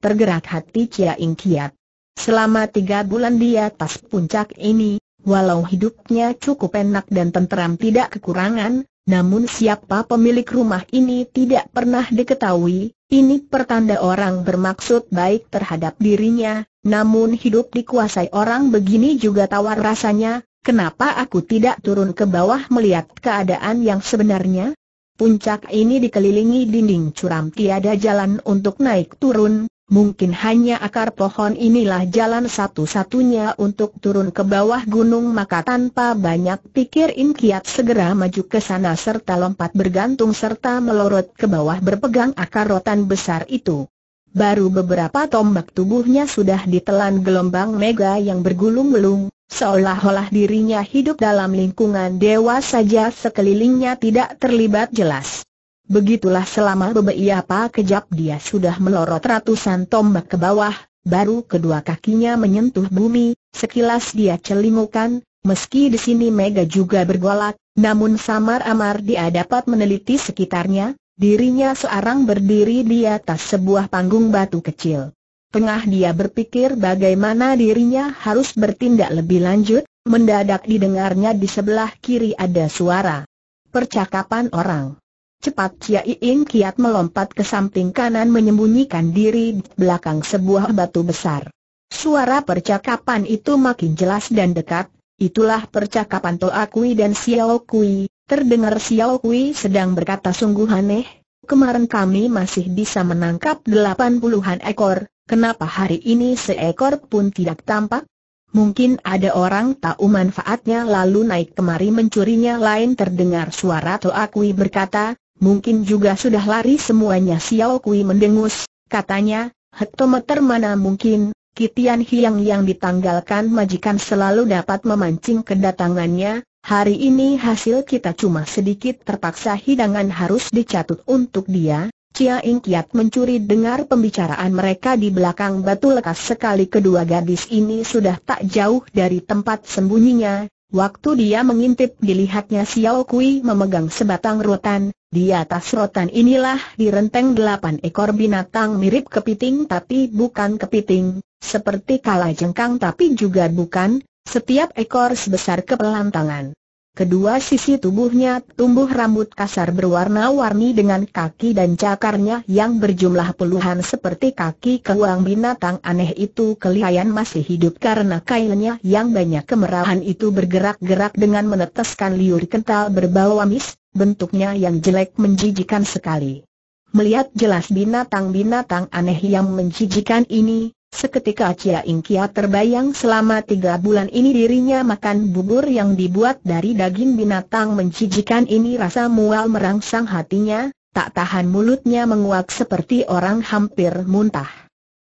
Tergerak hati Cia Kiat. Selama tiga bulan di atas puncak ini, Walau hidupnya cukup enak dan tenteram tidak kekurangan, namun siapa pemilik rumah ini tidak pernah diketahui, ini pertanda orang bermaksud baik terhadap dirinya, namun hidup dikuasai orang begini juga tawar rasanya, kenapa aku tidak turun ke bawah melihat keadaan yang sebenarnya? Puncak ini dikelilingi dinding curam tiada jalan untuk naik turun, Mungkin hanya akar pohon inilah jalan satu-satunya untuk turun ke bawah gunung maka tanpa banyak pikir In Kiat segera maju ke sana serta lompat bergantung serta melorot ke bawah berpegang akar rotan besar itu. Baru beberapa tombak tubuhnya sudah ditelan gelombang mega yang bergulung-gulung, seolah-olah dirinya hidup dalam lingkungan dewa saja sekelilingnya tidak terlibat jelas. Begitulah selama beberapa kejap dia sudah melorot ratusan tombak ke bawah, baru kedua kakinya menyentuh bumi, sekilas dia celingukan, meski di sini Mega juga bergolak, namun samar-amar dia dapat meneliti sekitarnya, dirinya seorang berdiri di atas sebuah panggung batu kecil. Tengah dia berpikir bagaimana dirinya harus bertindak lebih lanjut, mendadak didengarnya di sebelah kiri ada suara percakapan orang. Cepat Kiai Iing Kiat melompat ke samping kanan menyembunyikan diri di belakang sebuah batu besar. Suara percakapan itu makin jelas dan dekat, itulah percakapan Toa Kui dan Xiao Kui, terdengar Xiao Kui sedang berkata sungguh aneh, kemarin kami masih bisa menangkap delapan puluhan ekor, kenapa hari ini seekor pun tidak tampak? Mungkin ada orang tahu manfaatnya lalu naik kemari mencurinya lain terdengar suara Tolakui berkata, mungkin juga sudah lari semuanya Xiao Kui mendengus, katanya, hektometer mana mungkin, Kitian Hiang yang ditanggalkan majikan selalu dapat memancing kedatangannya, hari ini hasil kita cuma sedikit terpaksa hidangan harus dicatut untuk dia, Cia Ing Kiat mencuri dengar pembicaraan mereka di belakang batu lekas sekali kedua gadis ini sudah tak jauh dari tempat sembunyinya, Waktu dia mengintip dilihatnya Xiao Kui memegang sebatang rotan, di atas rotan inilah direnteng delapan ekor binatang mirip kepiting tapi bukan kepiting, seperti kalajengkang tapi juga bukan, setiap ekor sebesar kepelantangan. Kedua sisi tubuhnya tumbuh rambut kasar berwarna-warni dengan kaki dan cakarnya yang berjumlah puluhan seperti kaki keuang binatang aneh itu kelihayan masih hidup karena kailnya yang banyak kemerahan itu bergerak-gerak dengan meneteskan liur kental berbau amis, bentuknya yang jelek menjijikan sekali. Melihat jelas binatang-binatang aneh yang menjijikan ini, Seketika Cia Ingkia terbayang selama tiga bulan ini dirinya makan bubur yang dibuat dari daging binatang menjijikan ini rasa mual merangsang hatinya, tak tahan mulutnya menguak seperti orang hampir muntah.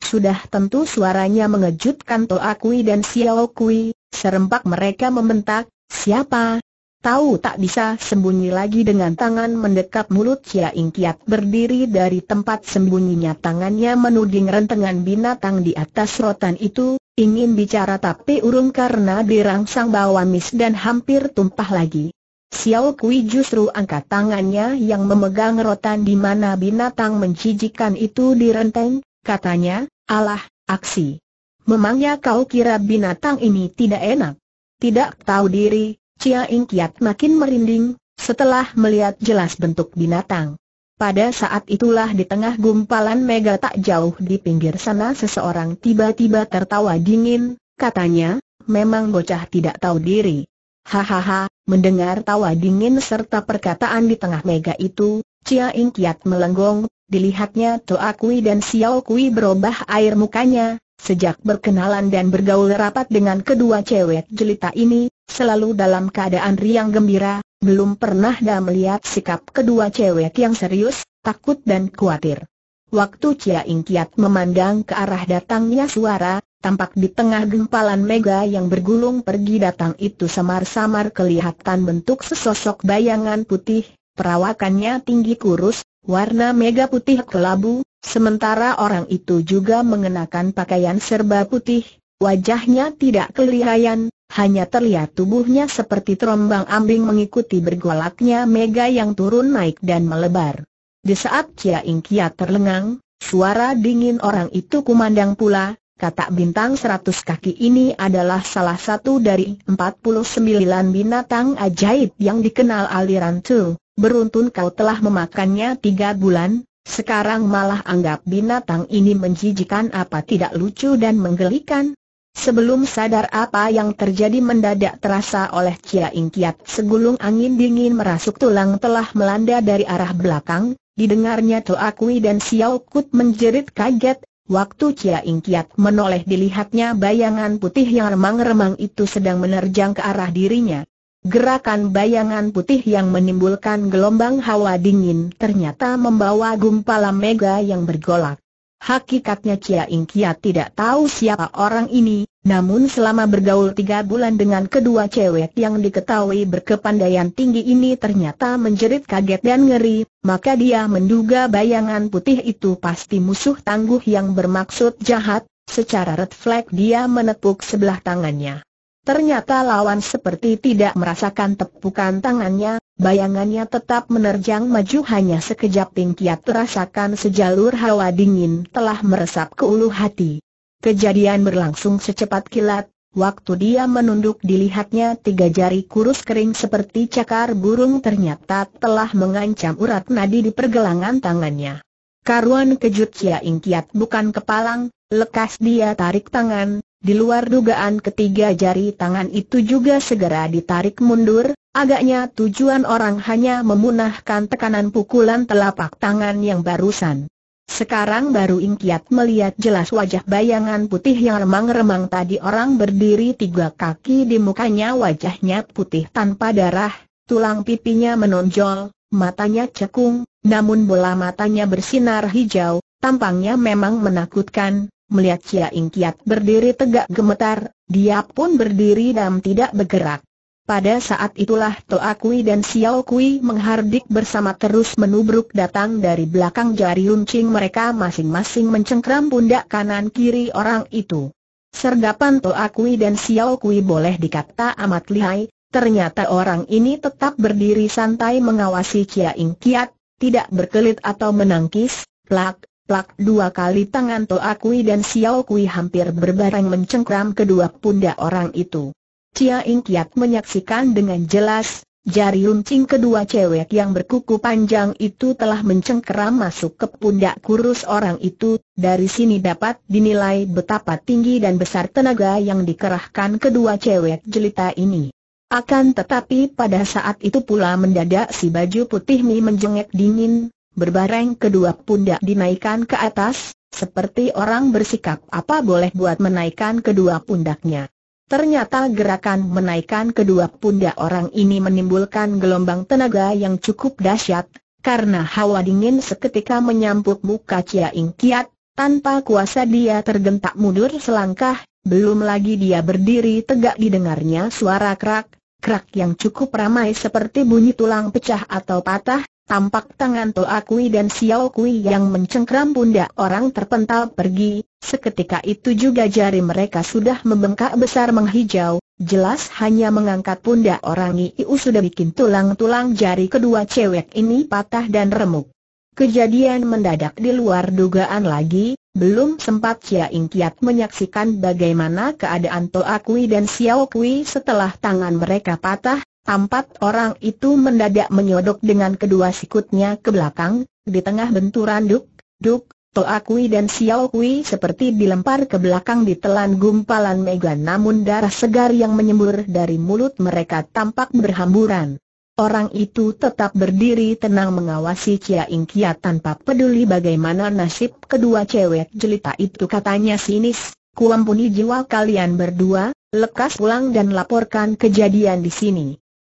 Sudah tentu suaranya mengejutkan Toa Kui dan Xiao Kui, serempak mereka membentak, siapa, Tahu tak bisa sembunyi lagi dengan tangan mendekap mulut Chia Ing Kiat berdiri dari tempat sembunyinya tangannya menuding rentengan binatang di atas rotan itu, ingin bicara tapi urung karena dirangsang bawa mis dan hampir tumpah lagi. Xiao Kui justru angkat tangannya yang memegang rotan di mana binatang menjijikan itu direnteng, katanya, Allah, aksi. Memangnya kau kira binatang ini tidak enak? Tidak tahu diri, Chia Ing Kiat makin merinding, setelah melihat jelas bentuk binatang. Pada saat itulah di tengah gumpalan mega tak jauh di pinggir sana seseorang tiba-tiba tertawa dingin, katanya, memang bocah tidak tahu diri. Hahaha, mendengar tawa dingin serta perkataan di tengah mega itu, Cia Ing Kiat melenggong, dilihatnya Toa Kui dan Xiao Kui berubah air mukanya, Sejak berkenalan dan bergaul rapat dengan kedua cewek jelita ini, selalu dalam keadaan riang gembira, belum pernah dah melihat sikap kedua cewek yang serius, takut dan khawatir. Waktu Cia Ingkiat memandang ke arah datangnya suara, tampak di tengah gempalan mega yang bergulung pergi datang itu samar-samar kelihatan bentuk sesosok bayangan putih, perawakannya tinggi kurus, warna mega putih kelabu, sementara orang itu juga mengenakan pakaian serba putih, wajahnya tidak kelihayan, hanya terlihat tubuhnya seperti terombang ambing mengikuti bergolaknya Mega yang turun naik dan melebar. Di saat Cia Ing Kia terlengang, suara dingin orang itu kumandang pula, kata bintang seratus kaki ini adalah salah satu dari 49 binatang ajaib yang dikenal aliran Tu beruntun kau telah memakannya tiga bulan, sekarang malah anggap binatang ini menjijikan apa tidak lucu dan menggelikan. Sebelum sadar apa yang terjadi mendadak terasa oleh Cia Ing Kiat segulung angin dingin merasuk tulang telah melanda dari arah belakang, didengarnya Toa Kui dan Xiao Kut menjerit kaget, Waktu Cia Ing menoleh dilihatnya bayangan putih yang remang-remang itu sedang menerjang ke arah dirinya. Gerakan bayangan putih yang menimbulkan gelombang hawa dingin ternyata membawa gumpalan mega yang bergolak. Hakikatnya Chia Kia tidak tahu siapa orang ini, namun selama bergaul tiga bulan dengan kedua cewek yang diketahui berkepandaian tinggi ini ternyata menjerit kaget dan ngeri, maka dia menduga bayangan putih itu pasti musuh tangguh yang bermaksud jahat, secara red flag dia menepuk sebelah tangannya. Ternyata lawan seperti tidak merasakan tepukan tangannya, bayangannya tetap menerjang maju hanya sekejap Pingkiat terasakan sejalur hawa dingin telah meresap ke ulu hati. Kejadian berlangsung secepat kilat, waktu dia menunduk dilihatnya tiga jari kurus kering seperti cakar burung ternyata telah mengancam urat nadi di pergelangan tangannya. Karuan kejut Cia Ingkiat bukan kepalang, lekas dia tarik tangan, di luar dugaan ketiga jari tangan itu juga segera ditarik mundur, agaknya tujuan orang hanya memunahkan tekanan pukulan telapak tangan yang barusan. Sekarang baru Ingkiat melihat jelas wajah bayangan putih yang remang-remang tadi orang berdiri tiga kaki di mukanya wajahnya putih tanpa darah, tulang pipinya menonjol, matanya cekung, namun bola matanya bersinar hijau, tampangnya memang menakutkan, Melihat Chia Ing Kiat berdiri tegak gemetar, dia pun berdiri dan tidak bergerak. Pada saat itulah Toa Kui dan Xiao Kui menghardik bersama terus menubruk datang dari belakang jari runcing mereka masing-masing mencengkram pundak kanan kiri orang itu. Sergapan Toa Kui dan Xiao Kui boleh dikata amat lihai, ternyata orang ini tetap berdiri santai mengawasi Chia Ing Kiat, tidak berkelit atau menangkis, plak, Plak dua kali tangan Toa Kui dan Xiao Kui hampir berbareng mencengkram kedua pundak orang itu. Cia Ing Kiat menyaksikan dengan jelas, jari runcing kedua cewek yang berkuku panjang itu telah mencengkram masuk ke pundak kurus orang itu, dari sini dapat dinilai betapa tinggi dan besar tenaga yang dikerahkan kedua cewek jelita ini. Akan tetapi pada saat itu pula mendadak si baju putih Mi menjengek dingin, Berbareng kedua pundak dinaikkan ke atas, seperti orang bersikap apa boleh buat menaikkan kedua pundaknya. Ternyata gerakan menaikkan kedua pundak orang ini menimbulkan gelombang tenaga yang cukup dahsyat, karena hawa dingin seketika menyambut muka Cia Ing Kiat, tanpa kuasa dia tergentak mundur selangkah, belum lagi dia berdiri tegak didengarnya suara krak, krak yang cukup ramai seperti bunyi tulang pecah atau patah, Tampak tangan Toa Kui dan Xiao Kui yang mencengkram pundak orang terpental pergi, seketika itu juga jari mereka sudah membengkak besar menghijau, jelas hanya mengangkat pundak orang Iu sudah bikin tulang-tulang jari kedua cewek ini patah dan remuk. Kejadian mendadak di luar dugaan lagi, belum sempat Chia Ing Kiat menyaksikan bagaimana keadaan Toa Kui dan Xiao Kui setelah tangan mereka patah, Empat orang itu mendadak menyodok dengan kedua sikutnya ke belakang, di tengah benturan duk, duk, Toa dan Xiao seperti dilempar ke belakang ditelan gumpalan mega namun darah segar yang menyembur dari mulut mereka tampak berhamburan. Orang itu tetap berdiri tenang mengawasi Chia Ingkia tanpa peduli bagaimana nasib kedua cewek jelita itu katanya sinis, kuampuni jiwa kalian berdua, lekas pulang dan laporkan kejadian di sini.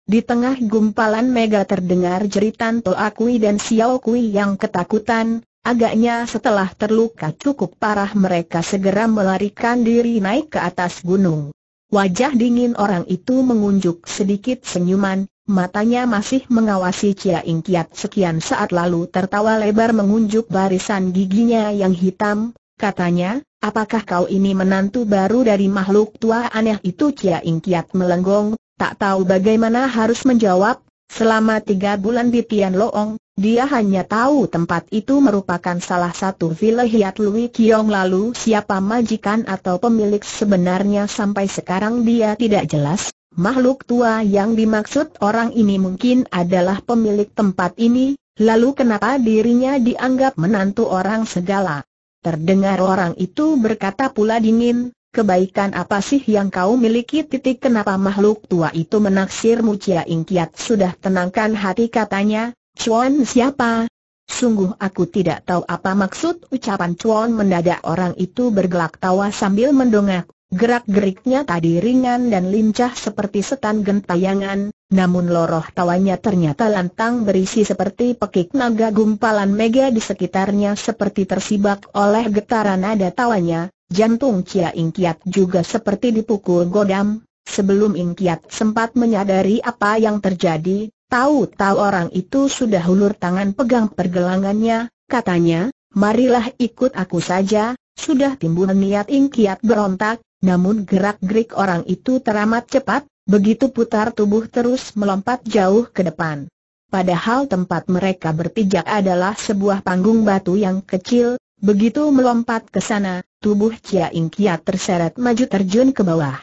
Di tengah gumpalan mega terdengar jeritan Toa Kui dan Xiao Kui yang ketakutan, agaknya setelah terluka cukup parah mereka segera melarikan diri naik ke atas gunung. Wajah dingin orang itu mengunjuk sedikit senyuman, matanya masih mengawasi Chia Ing Kiat sekian saat lalu tertawa lebar mengunjuk barisan giginya yang hitam, katanya, Apakah kau ini menantu baru dari makhluk tua aneh itu Cia Ing Kiat melenggong, tak tahu bagaimana harus menjawab, selama tiga bulan di Tian Loong, dia hanya tahu tempat itu merupakan salah satu villa Hiat Lui Kiong lalu siapa majikan atau pemilik sebenarnya sampai sekarang dia tidak jelas, makhluk tua yang dimaksud orang ini mungkin adalah pemilik tempat ini, lalu kenapa dirinya dianggap menantu orang segala. Terdengar orang itu berkata pula dingin, kebaikan apa sih yang kau miliki titik kenapa makhluk tua itu menaksirmu Cia Ingkiat sudah tenangkan hati katanya, Chuan siapa? Sungguh aku tidak tahu apa maksud ucapan Chuan mendadak orang itu bergelak tawa sambil mendongak, Gerak-geriknya tadi ringan dan lincah seperti setan gentayangan, namun loroh tawanya ternyata lantang berisi seperti pekik naga gumpalan mega di sekitarnya seperti tersibak oleh getaran nada tawanya, jantung Cia Ingkiat juga seperti dipukul godam. Sebelum Ingkiat sempat menyadari apa yang terjadi, tahu-tahu orang itu sudah hulur tangan pegang pergelangannya, katanya, marilah ikut aku saja, sudah timbul niat Ingkiat berontak, namun gerak-gerik orang itu teramat cepat, begitu putar tubuh terus melompat jauh ke depan. Padahal tempat mereka berpijak adalah sebuah panggung batu yang kecil, begitu melompat ke sana, tubuh Chia Ing terseret maju terjun ke bawah.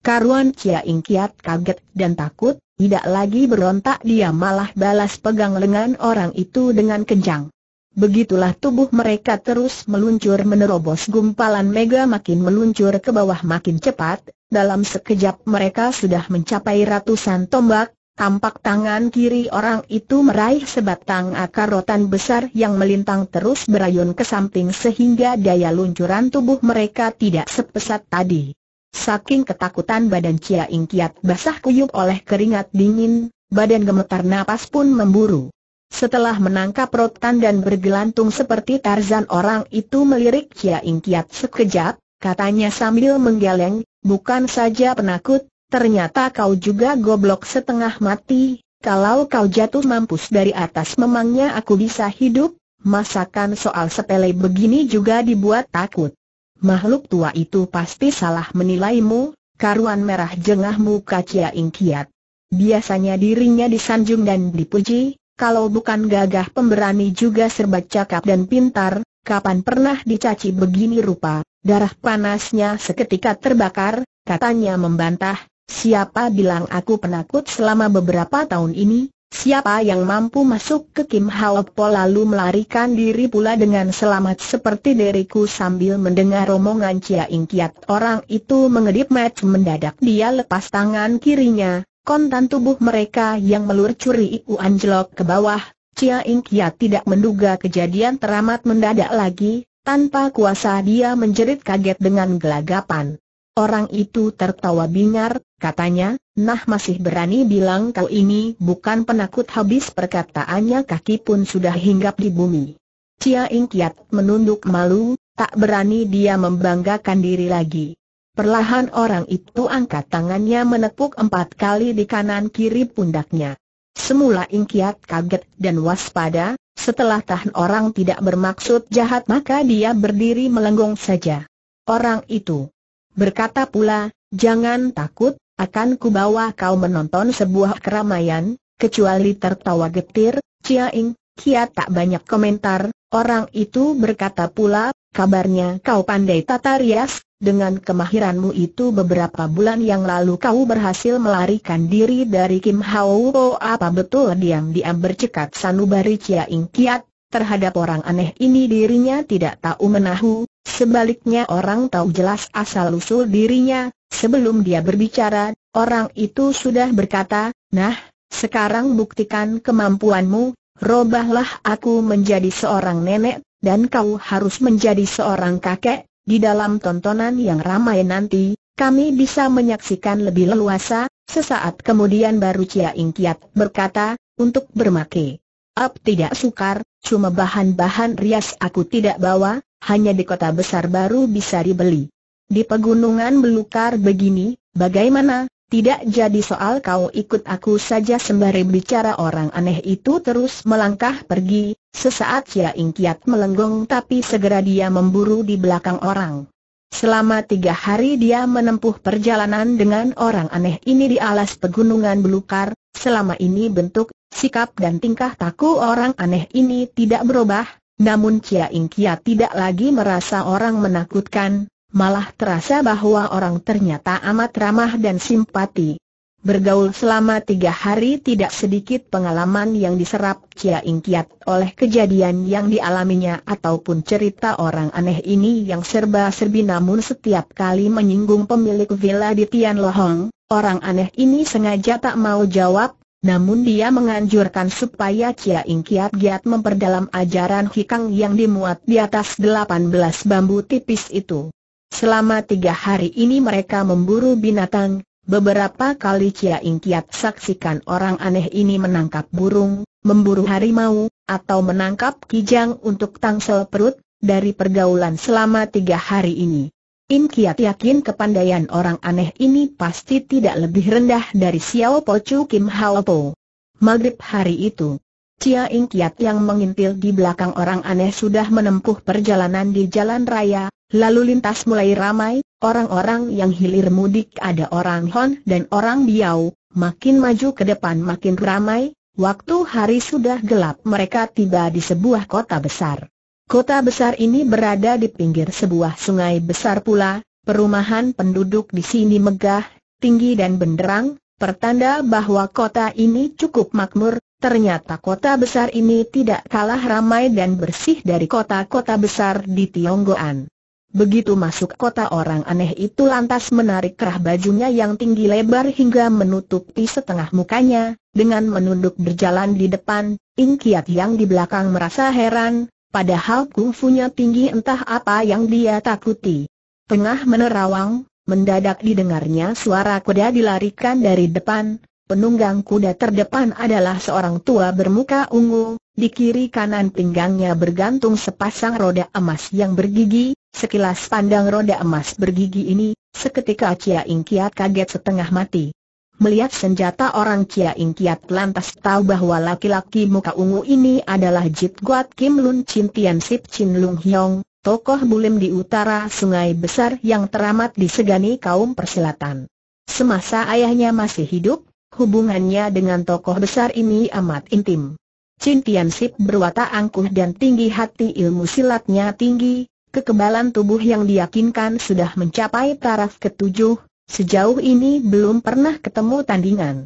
Karuan Chia Ing kaget dan takut, tidak lagi berontak dia malah balas pegang lengan orang itu dengan kencang. Begitulah tubuh mereka terus meluncur menerobos gumpalan mega makin meluncur ke bawah makin cepat, dalam sekejap mereka sudah mencapai ratusan tombak, tampak tangan kiri orang itu meraih sebatang akar rotan besar yang melintang terus berayun ke samping sehingga daya luncuran tubuh mereka tidak sepesat tadi. Saking ketakutan badan Cia Ingkiat basah kuyup oleh keringat dingin, badan gemetar napas pun memburu. Setelah menangkap rotan dan bergelantung seperti Tarzan orang itu melirik Kia Ingkiat sekejap, katanya sambil menggeleng, bukan saja penakut, ternyata kau juga goblok setengah mati, kalau kau jatuh mampus dari atas memangnya aku bisa hidup, masakan soal sepele begini juga dibuat takut. Makhluk tua itu pasti salah menilaimu, karuan merah jengah muka Kia Ingkiat. Biasanya dirinya disanjung dan dipuji, kalau bukan gagah pemberani juga serba cakap dan pintar, kapan pernah dicaci begini rupa, darah panasnya seketika terbakar, katanya membantah, siapa bilang aku penakut selama beberapa tahun ini, siapa yang mampu masuk ke Kim Hao Po lalu melarikan diri pula dengan selamat seperti diriku sambil mendengar omongan Cia Ingkiat orang itu mengedip mat mendadak dia lepas tangan kirinya, kontan tubuh mereka yang melurcuri Iu Anjlok ke bawah, Cia Ing Kia tidak menduga kejadian teramat mendadak lagi, tanpa kuasa dia menjerit kaget dengan gelagapan. Orang itu tertawa bingar, katanya, nah masih berani bilang kau ini bukan penakut habis perkataannya kaki pun sudah hinggap di bumi. Cia Ing Kiat menunduk malu, tak berani dia membanggakan diri lagi. Perlahan orang itu angkat tangannya menepuk empat kali di kanan kiri pundaknya. Semula Ingkiat kaget dan waspada, setelah tahan orang tidak bermaksud jahat maka dia berdiri melenggong saja. Orang itu berkata pula, jangan takut, akan kubawa kau menonton sebuah keramaian, kecuali tertawa getir, Cia Ing, Kiat tak banyak komentar, orang itu berkata pula, kabarnya kau pandai tata rias, dengan kemahiranmu itu beberapa bulan yang lalu kau berhasil melarikan diri dari Kim Hao apa betul diam-diam bercekat sanubari Chia Ing Kiat, terhadap orang aneh ini dirinya tidak tahu menahu, sebaliknya orang tahu jelas asal-usul dirinya, sebelum dia berbicara, orang itu sudah berkata, nah, sekarang buktikan kemampuanmu, robahlah aku menjadi seorang nenek, dan kau harus menjadi seorang kakek, di dalam tontonan yang ramai nanti, kami bisa menyaksikan lebih leluasa, sesaat kemudian baru Cia Ing Kiat berkata, untuk bermake. Ap tidak sukar, cuma bahan-bahan rias aku tidak bawa, hanya di kota besar baru bisa dibeli. Di pegunungan belukar begini, bagaimana, tidak jadi soal kau ikut aku saja sembari bicara orang aneh itu terus melangkah pergi, Sesaat Chia Ing Kiat melenggong tapi segera dia memburu di belakang orang. Selama tiga hari dia menempuh perjalanan dengan orang aneh ini di alas pegunungan Belukar, selama ini bentuk, sikap dan tingkah taku orang aneh ini tidak berubah, namun Chia Ing Kiat tidak lagi merasa orang menakutkan, malah terasa bahwa orang ternyata amat ramah dan simpati. Bergaul selama tiga hari tidak sedikit pengalaman yang diserap Cia Ing oleh kejadian yang dialaminya ataupun cerita orang aneh ini yang serba-serbi namun setiap kali menyinggung pemilik villa di Tian Lohong, orang aneh ini sengaja tak mau jawab, namun dia menganjurkan supaya Cia Ing giat memperdalam ajaran hikang yang dimuat di atas 18 bambu tipis itu. Selama tiga hari ini mereka memburu binatang, Beberapa kali Cia Ing saksikan orang aneh ini menangkap burung, memburu harimau, atau menangkap kijang untuk tangsel perut, dari pergaulan selama tiga hari ini. Ingkiat yakin kepandaian orang aneh ini pasti tidak lebih rendah dari Xiao Po Chu Kim Hao Po. Maghrib hari itu, Cia Ing yang mengintil di belakang orang aneh sudah menempuh perjalanan di jalan raya, lalu lintas mulai ramai, Orang-orang yang hilir mudik ada orang Hon dan orang Biau, makin maju ke depan makin ramai, waktu hari sudah gelap mereka tiba di sebuah kota besar. Kota besar ini berada di pinggir sebuah sungai besar pula, perumahan penduduk di sini megah, tinggi dan benderang, pertanda bahwa kota ini cukup makmur, Ternyata kota besar ini tidak kalah ramai dan bersih dari kota-kota besar di Tionggoan. Begitu masuk kota orang aneh itu lantas menarik kerah bajunya yang tinggi lebar hingga menutupi setengah mukanya, dengan menunduk berjalan di depan, Ing Kiat yang di belakang merasa heran, padahal kungfunya tinggi entah apa yang dia takuti. Tengah menerawang, mendadak didengarnya suara kuda dilarikan dari depan, penunggang kuda terdepan adalah seorang tua bermuka ungu, di kiri kanan pinggangnya bergantung sepasang roda emas yang bergigi, Sekilas pandang roda emas bergigi ini, seketika Cia Ing kaget setengah mati. Melihat senjata orang Cia Ing lantas tahu bahwa laki-laki muka ungu ini adalah Jit Guat Kim Lun Chin Tian Sip Chin Lung Hyong, tokoh bulim di utara sungai besar yang teramat disegani kaum persilatan. Semasa ayahnya masih hidup, hubungannya dengan tokoh besar ini amat intim. Chin Tian Sip berwatak angkuh dan tinggi hati ilmu silatnya tinggi, kekebalan tubuh yang diyakinkan sudah mencapai taraf ketujuh, sejauh ini belum pernah ketemu tandingan.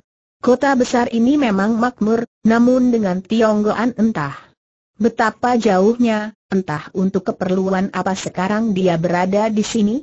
Kota besar ini memang makmur, namun dengan Tionggoan entah betapa jauhnya, entah untuk keperluan apa sekarang dia berada di sini.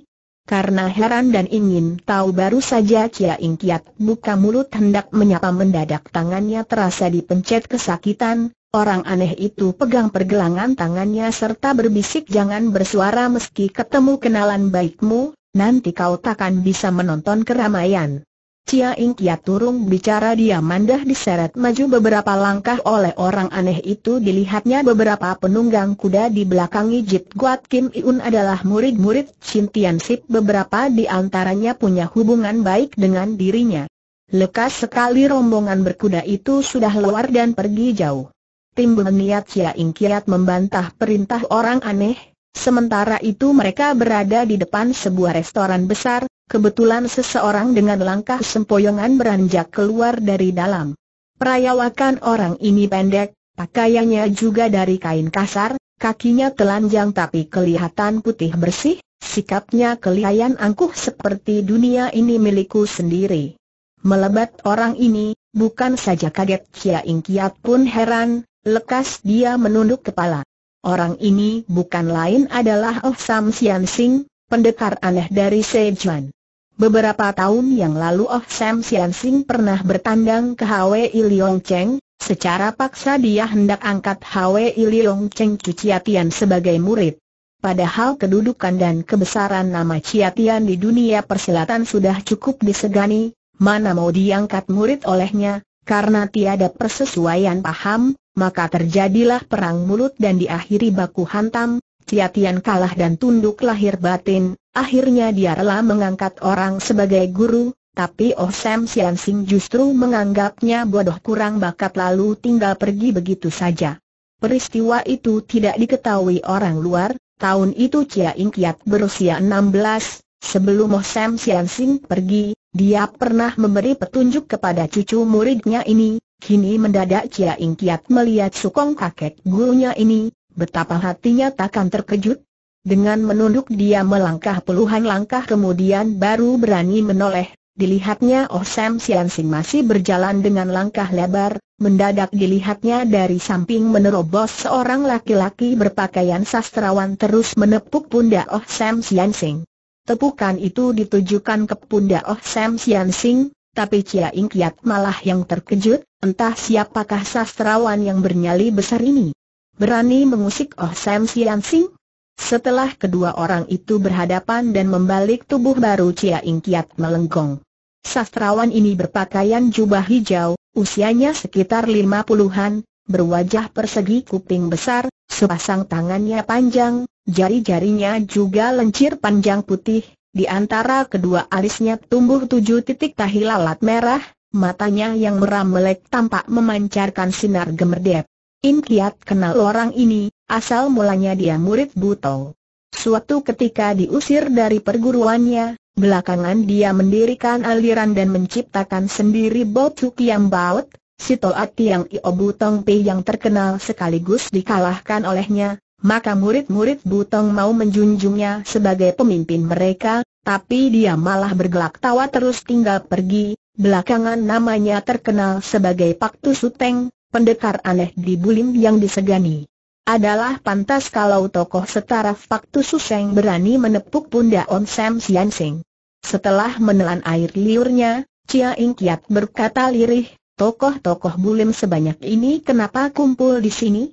Karena heran dan ingin tahu baru saja Kia Ingkiat buka mulut hendak menyapa mendadak tangannya terasa dipencet kesakitan, Orang aneh itu pegang pergelangan tangannya serta berbisik jangan bersuara meski ketemu kenalan baikmu, nanti kau takkan bisa menonton keramaian. Cia Ing Kiat turung bicara dia mandah diseret maju beberapa langkah oleh orang aneh itu dilihatnya beberapa penunggang kuda di belakang Jit Guat Kim Iun adalah murid-murid Chin Sip beberapa di antaranya punya hubungan baik dengan dirinya. Lekas sekali rombongan berkuda itu sudah keluar dan pergi jauh. Tim berniat Sia Ingkiat membantah perintah orang aneh, sementara itu mereka berada di depan sebuah restoran besar, kebetulan seseorang dengan langkah sempoyongan beranjak keluar dari dalam. Perayawakan orang ini pendek, pakaiannya juga dari kain kasar, kakinya telanjang tapi kelihatan putih bersih, sikapnya kelihayan angkuh seperti dunia ini milikku sendiri. Melebat orang ini, bukan saja kaget Chia Ingkiat pun heran, Lekas dia menunduk kepala. Orang ini bukan lain adalah Oh Sam Sian Sing, pendekar aneh dari Sejuan. Beberapa tahun yang lalu Oh Sam Sian Sing pernah bertandang ke Hwi Iliong Cheng, secara paksa dia hendak angkat Hwi Iliong Cheng Cuciatian sebagai murid. Padahal kedudukan dan kebesaran nama Ciatian di dunia persilatan sudah cukup disegani, mana mau diangkat murid olehnya, karena tiada persesuaian paham, maka terjadilah perang mulut dan diakhiri baku hantam, Tiatian kalah dan tunduk lahir batin, akhirnya dia rela mengangkat orang sebagai guru, tapi Oh Sam Sian Sing justru menganggapnya bodoh kurang bakat lalu tinggal pergi begitu saja. Peristiwa itu tidak diketahui orang luar, tahun itu Chia Ing Kiat berusia 16, sebelum Oh Sam Sian Sing pergi, dia pernah memberi petunjuk kepada cucu muridnya ini, kini mendadak Cia Ing Kiat melihat sukong kakek gurunya ini, betapa hatinya takkan terkejut. Dengan menunduk dia melangkah puluhan langkah kemudian baru berani menoleh, dilihatnya Oh Sam Sian Sing masih berjalan dengan langkah lebar, mendadak dilihatnya dari samping menerobos seorang laki-laki berpakaian sastrawan terus menepuk pundak Oh Sam Sian Sing. Tepukan itu ditujukan ke pundak Oh Sam Sian Sing, tapi Chia Ing Kiat malah yang terkejut, entah siapakah sastrawan yang bernyali besar ini. Berani mengusik Oh Sam Sian Sing? Setelah kedua orang itu berhadapan dan membalik tubuh baru Chia Ing Kiat melenggong. Sastrawan ini berpakaian jubah hijau, usianya sekitar lima puluhan, berwajah persegi kuping besar, sepasang tangannya panjang, jari-jarinya juga lencir panjang putih, di antara kedua alisnya tumbuh tujuh titik tahi lalat merah, matanya yang meram melek tampak memancarkan sinar gemerdep. In Kiat kenal orang ini, asal mulanya dia murid Buto. Suatu ketika diusir dari perguruannya, belakangan dia mendirikan aliran dan menciptakan sendiri Botu yang Baut, si Toat Tiang Io Butong Pei yang terkenal sekaligus dikalahkan olehnya, maka murid-murid Butong mau menjunjungnya sebagai pemimpin mereka, tapi dia malah bergelak tawa terus tinggal pergi, belakangan namanya terkenal sebagai Pak Tusuteng, pendekar aneh di Bulim yang disegani. Adalah pantas kalau tokoh setara Pak Tususeng berani menepuk bunda Om Sam Siansing. Setelah menelan air liurnya, Chia Ing Kiat berkata lirih, Tokoh-tokoh bulim sebanyak ini kenapa kumpul di sini?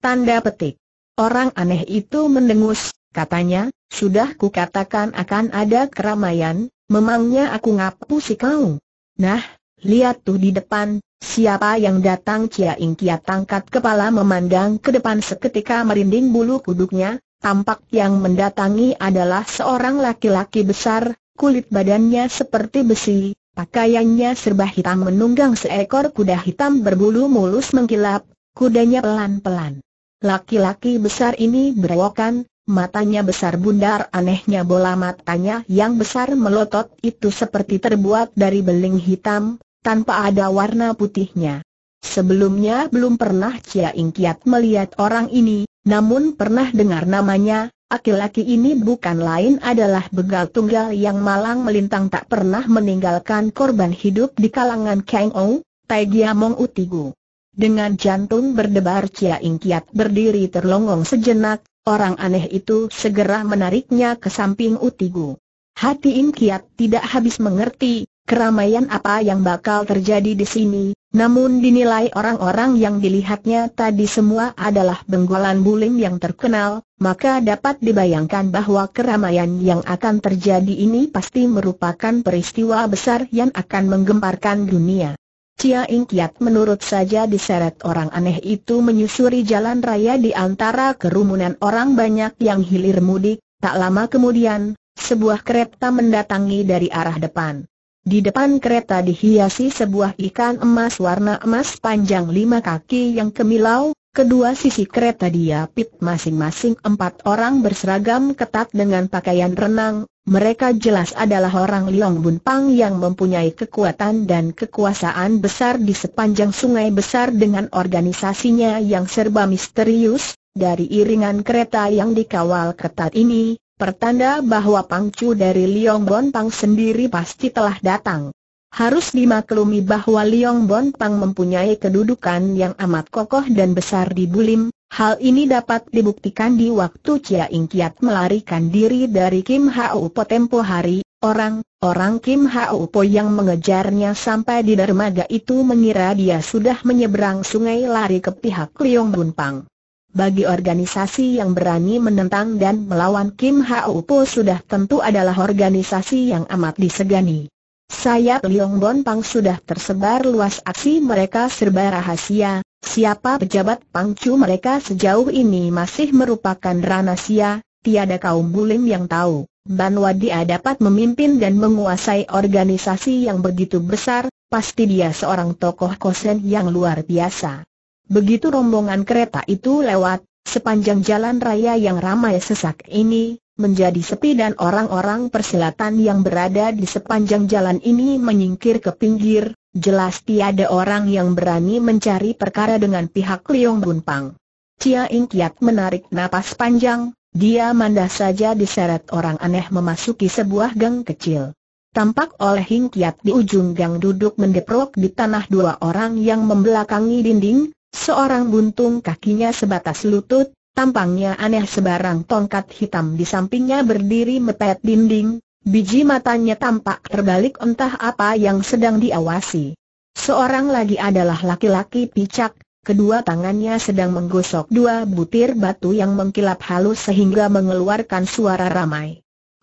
Tanda petik. Orang aneh itu mendengus, katanya, sudah kukatakan akan ada keramaian, memangnya aku ngapusi kau. Nah, lihat tuh di depan, Siapa yang datang Cia Ingkia tangkat kepala memandang ke depan seketika merinding bulu kuduknya, tampak yang mendatangi adalah seorang laki-laki besar, kulit badannya seperti besi, Pakaiannya serba hitam menunggang seekor kuda hitam berbulu mulus mengkilap, kudanya pelan-pelan. Laki-laki besar ini berewokan, matanya besar bundar anehnya bola matanya yang besar melotot itu seperti terbuat dari beling hitam, tanpa ada warna putihnya. Sebelumnya belum pernah Cia Ingkiat melihat orang ini, namun pernah dengar namanya, Laki-laki ini bukan lain adalah begal tunggal yang malang melintang tak pernah meninggalkan korban hidup di kalangan Kang Ou, Tai Giamong Utigu. Dengan jantung berdebar Cia Kiat berdiri terlongong sejenak, orang aneh itu segera menariknya ke samping Utigu. Hati Ingkiat tidak habis mengerti, keramaian apa yang bakal terjadi di sini, namun dinilai orang-orang yang dilihatnya tadi semua adalah benggolan bulim yang terkenal, maka dapat dibayangkan bahwa keramaian yang akan terjadi ini pasti merupakan peristiwa besar yang akan menggemparkan dunia. Cia Ing Kiat menurut saja diseret orang aneh itu menyusuri jalan raya di antara kerumunan orang banyak yang hilir mudik, tak lama kemudian, sebuah kereta mendatangi dari arah depan. Di depan kereta dihiasi sebuah ikan emas warna emas panjang lima kaki yang kemilau, kedua sisi kereta diapit masing-masing empat orang berseragam ketat dengan pakaian renang, mereka jelas adalah orang Liong Bun Pang yang mempunyai kekuatan dan kekuasaan besar di sepanjang sungai besar dengan organisasinya yang serba misterius, dari iringan kereta yang dikawal ketat ini, Pertanda bahwa Pangcu dari Liong Bon Pang sendiri pasti telah datang. Harus dimaklumi bahwa Liong Bon Pang mempunyai kedudukan yang amat kokoh dan besar di Bulim, Hal ini dapat dibuktikan di waktu Chia Ing Kiat melarikan diri dari Kim Hau Po tempo hari, orang-orang Kim Hau Po yang mengejarnya sampai di dermaga itu mengira dia sudah menyeberang sungai lari ke pihak Liong Pang. Bagi organisasi yang berani menentang dan melawan Kim Hae Po sudah tentu adalah organisasi yang amat disegani. Sayap Liong Bon Pang sudah tersebar luas aksi mereka serba rahasia, siapa pejabat pangcu mereka sejauh ini masih merupakan rahasia, tiada kaum bulim yang tahu. Ban Wadia dapat memimpin dan menguasai organisasi yang begitu besar, pasti dia seorang tokoh kosen yang luar biasa. Begitu rombongan kereta itu lewat, sepanjang jalan raya yang ramai sesak ini, menjadi sepi dan orang-orang persilatan yang berada di sepanjang jalan ini menyingkir ke pinggir, jelas tiada orang yang berani mencari perkara dengan pihak Liong Bunpang. Cia Ing Kiat menarik napas panjang, dia mandah saja diseret orang aneh memasuki sebuah gang kecil. Tampak oleh Hing Kiat di ujung gang duduk mendeprok di tanah dua orang yang membelakangi dinding, Seorang buntung kakinya sebatas lutut, tampangnya aneh sebarang tongkat hitam di sampingnya berdiri mepet dinding, biji matanya tampak terbalik entah apa yang sedang diawasi. Seorang lagi adalah laki-laki picak, kedua tangannya sedang menggosok dua butir batu yang mengkilap halus sehingga mengeluarkan suara ramai.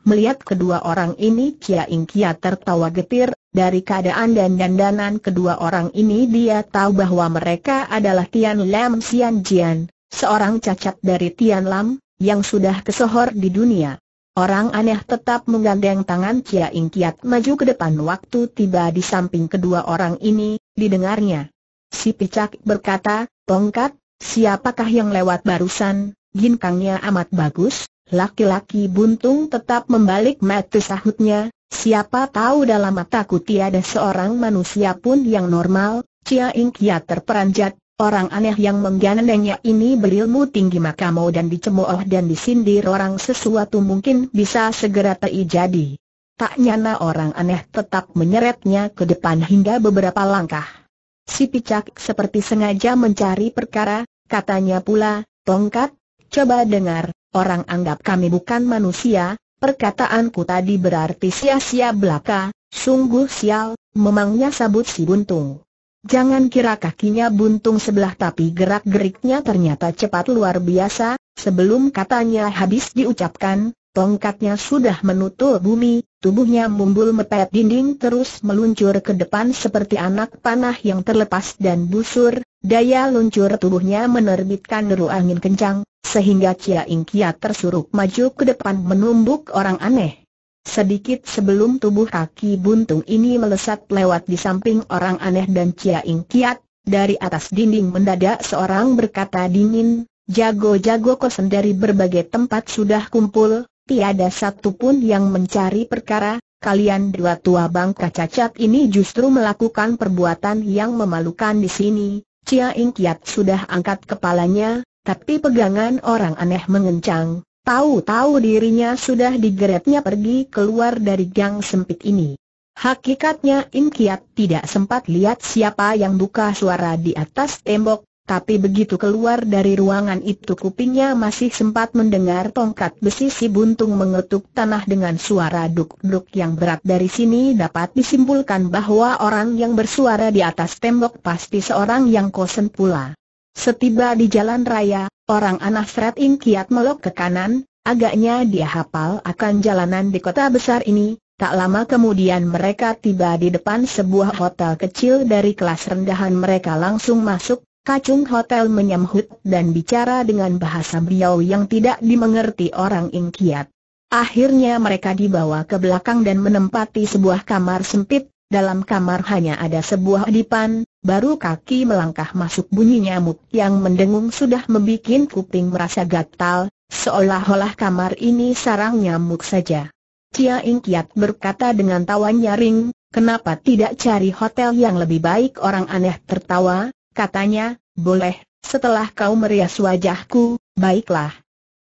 Melihat kedua orang ini Kia Ing Kia tertawa getir, dari keadaan dan dandanan kedua orang ini dia tahu bahwa mereka adalah Tian Lam Xian Jian, seorang cacat dari Tian Lam, yang sudah kesohor di dunia. Orang aneh tetap menggandeng tangan Kia Ing Kiat maju ke depan waktu tiba di samping kedua orang ini, didengarnya. Si picak berkata, Tongkat, siapakah yang lewat barusan, ginkangnya amat bagus, Laki-laki buntung tetap membalik mata sahutnya, siapa tahu dalam mataku tiada seorang manusia pun yang normal, Cia Ing Kia terperanjat, orang aneh yang menggandengnya ini berilmu tinggi maka mau dan dicemooh dan disindir orang sesuatu mungkin bisa segera terjadi. Tak nyana orang aneh tetap menyeretnya ke depan hingga beberapa langkah. Si picak seperti sengaja mencari perkara, katanya pula, tongkat, coba dengar, orang anggap kami bukan manusia, perkataanku tadi berarti sia-sia belaka, sungguh sial, memangnya sabut si buntung. Jangan kira kakinya buntung sebelah tapi gerak-geriknya ternyata cepat luar biasa, sebelum katanya habis diucapkan, tongkatnya sudah menutup bumi, tubuhnya mumbul mepet dinding terus meluncur ke depan seperti anak panah yang terlepas dan busur, Daya luncur tubuhnya menerbitkan deru angin kencang, sehingga Chia Ingkia tersuruh maju ke depan menumbuk orang aneh. Sedikit sebelum tubuh kaki buntung ini melesat lewat di samping orang aneh dan Cia Ing Kiat, dari atas dinding mendadak seorang berkata dingin, jago-jago kosen dari berbagai tempat sudah kumpul, tiada satu pun yang mencari perkara, kalian dua tua bangka cacat ini justru melakukan perbuatan yang memalukan di sini. Cia Ing Kiat sudah angkat kepalanya, tapi pegangan orang aneh mengencang, tahu-tahu dirinya sudah digeretnya pergi keluar dari gang sempit ini. Hakikatnya Im Kiat tidak sempat lihat siapa yang buka suara di atas tembok, tapi begitu keluar dari ruangan itu kupingnya masih sempat mendengar tongkat besi si buntung mengetuk tanah dengan suara duk-duk yang berat dari sini dapat disimpulkan bahwa orang yang bersuara di atas tembok pasti seorang yang kosen pula. Setiba di jalan raya, orang anak seret ingkiat melok ke kanan, agaknya dia hafal akan jalanan di kota besar ini. Tak lama kemudian mereka tiba di depan sebuah hotel kecil dari kelas rendahan mereka langsung masuk, kacung hotel menyambut dan bicara dengan bahasa biau yang tidak dimengerti orang ingkiat. Akhirnya mereka dibawa ke belakang dan menempati sebuah kamar sempit, dalam kamar hanya ada sebuah dipan, Baru kaki melangkah masuk bunyi nyamuk yang mendengung sudah membuat kuping merasa gatal, seolah-olah kamar ini sarang nyamuk saja. Cia Ing Kiat berkata dengan tawa nyaring, kenapa tidak cari hotel yang lebih baik orang aneh tertawa, katanya, boleh, setelah kau merias wajahku, baiklah.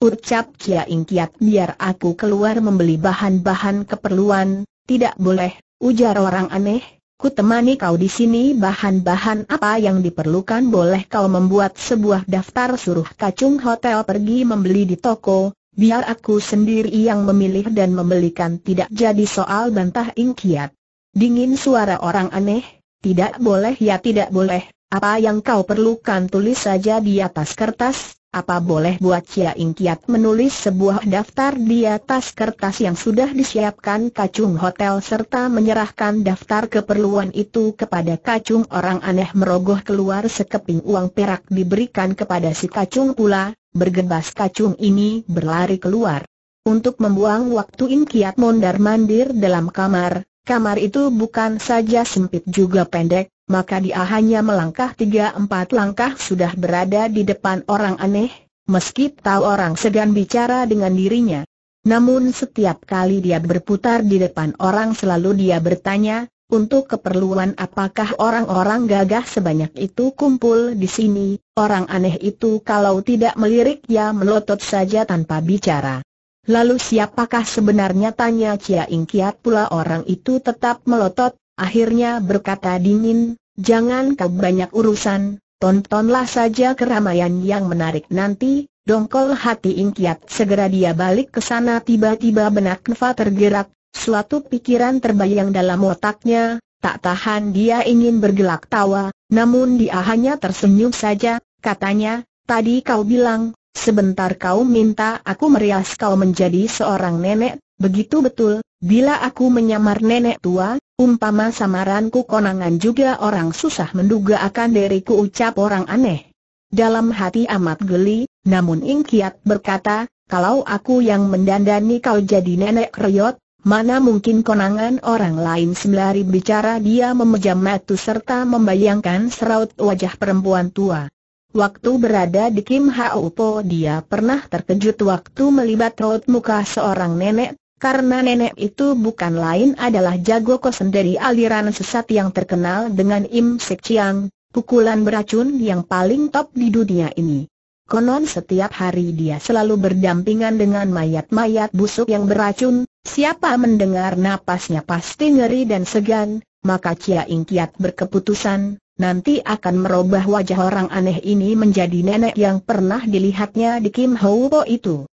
Ucap Cia Ing Kiat biar aku keluar membeli bahan-bahan keperluan, tidak boleh, ujar orang aneh, Ku temani kau di sini bahan-bahan apa yang diperlukan boleh kau membuat sebuah daftar suruh kacung hotel pergi membeli di toko, biar aku sendiri yang memilih dan membelikan tidak jadi soal bantah ingkiat. Dingin suara orang aneh, tidak boleh ya tidak boleh, apa yang kau perlukan tulis saja di atas kertas, apa boleh buat cia Ing Kiat menulis sebuah daftar di atas kertas yang sudah disiapkan kacung hotel serta menyerahkan daftar keperluan itu kepada kacung orang aneh merogoh keluar sekeping uang perak diberikan kepada si kacung pula, bergebas kacung ini berlari keluar. Untuk membuang waktu Ing Kiat mondar mandir dalam kamar, kamar itu bukan saja sempit juga pendek, maka dia hanya melangkah tiga empat langkah sudah berada di depan orang aneh, meski tahu orang sedang bicara dengan dirinya. Namun setiap kali dia berputar di depan orang selalu dia bertanya, untuk keperluan apakah orang-orang gagah sebanyak itu kumpul di sini, orang aneh itu kalau tidak melirik ya melotot saja tanpa bicara. Lalu siapakah sebenarnya tanya Chia Ingkiat pula orang itu tetap melotot, Akhirnya berkata dingin, jangan kau banyak urusan, tontonlah saja keramaian yang menarik nanti, dongkol hati Ingkiat. Segera dia balik ke sana tiba-tiba benak Nefa tergerak, suatu pikiran terbayang dalam otaknya, tak tahan dia ingin bergelak tawa, namun dia hanya tersenyum saja, katanya, tadi kau bilang, sebentar kau minta aku merias kau menjadi seorang nenek, begitu betul, Bila aku menyamar nenek tua, umpama samaranku konangan juga orang susah menduga akan diriku ucap orang aneh. Dalam hati amat geli, namun Ingkiat berkata, kalau aku yang mendandani kau jadi nenek reyot, Mana mungkin konangan orang lain sembari bicara dia memejam mata serta membayangkan seraut wajah perempuan tua. Waktu berada di Kim Hau Po dia pernah terkejut waktu melibat raut muka seorang nenek karena nenek itu bukan lain adalah Jago Kosen dari aliran sesat yang terkenal dengan Im Sek Chiang, pukulan beracun yang paling top di dunia ini. Konon setiap hari dia selalu berdampingan dengan mayat-mayat busuk yang beracun, siapa mendengar napasnya pasti ngeri dan segan, maka Cia Ingkiat berkeputusan, nanti akan merubah wajah orang aneh ini menjadi nenek yang pernah dilihatnya di Kim Ho Po itu.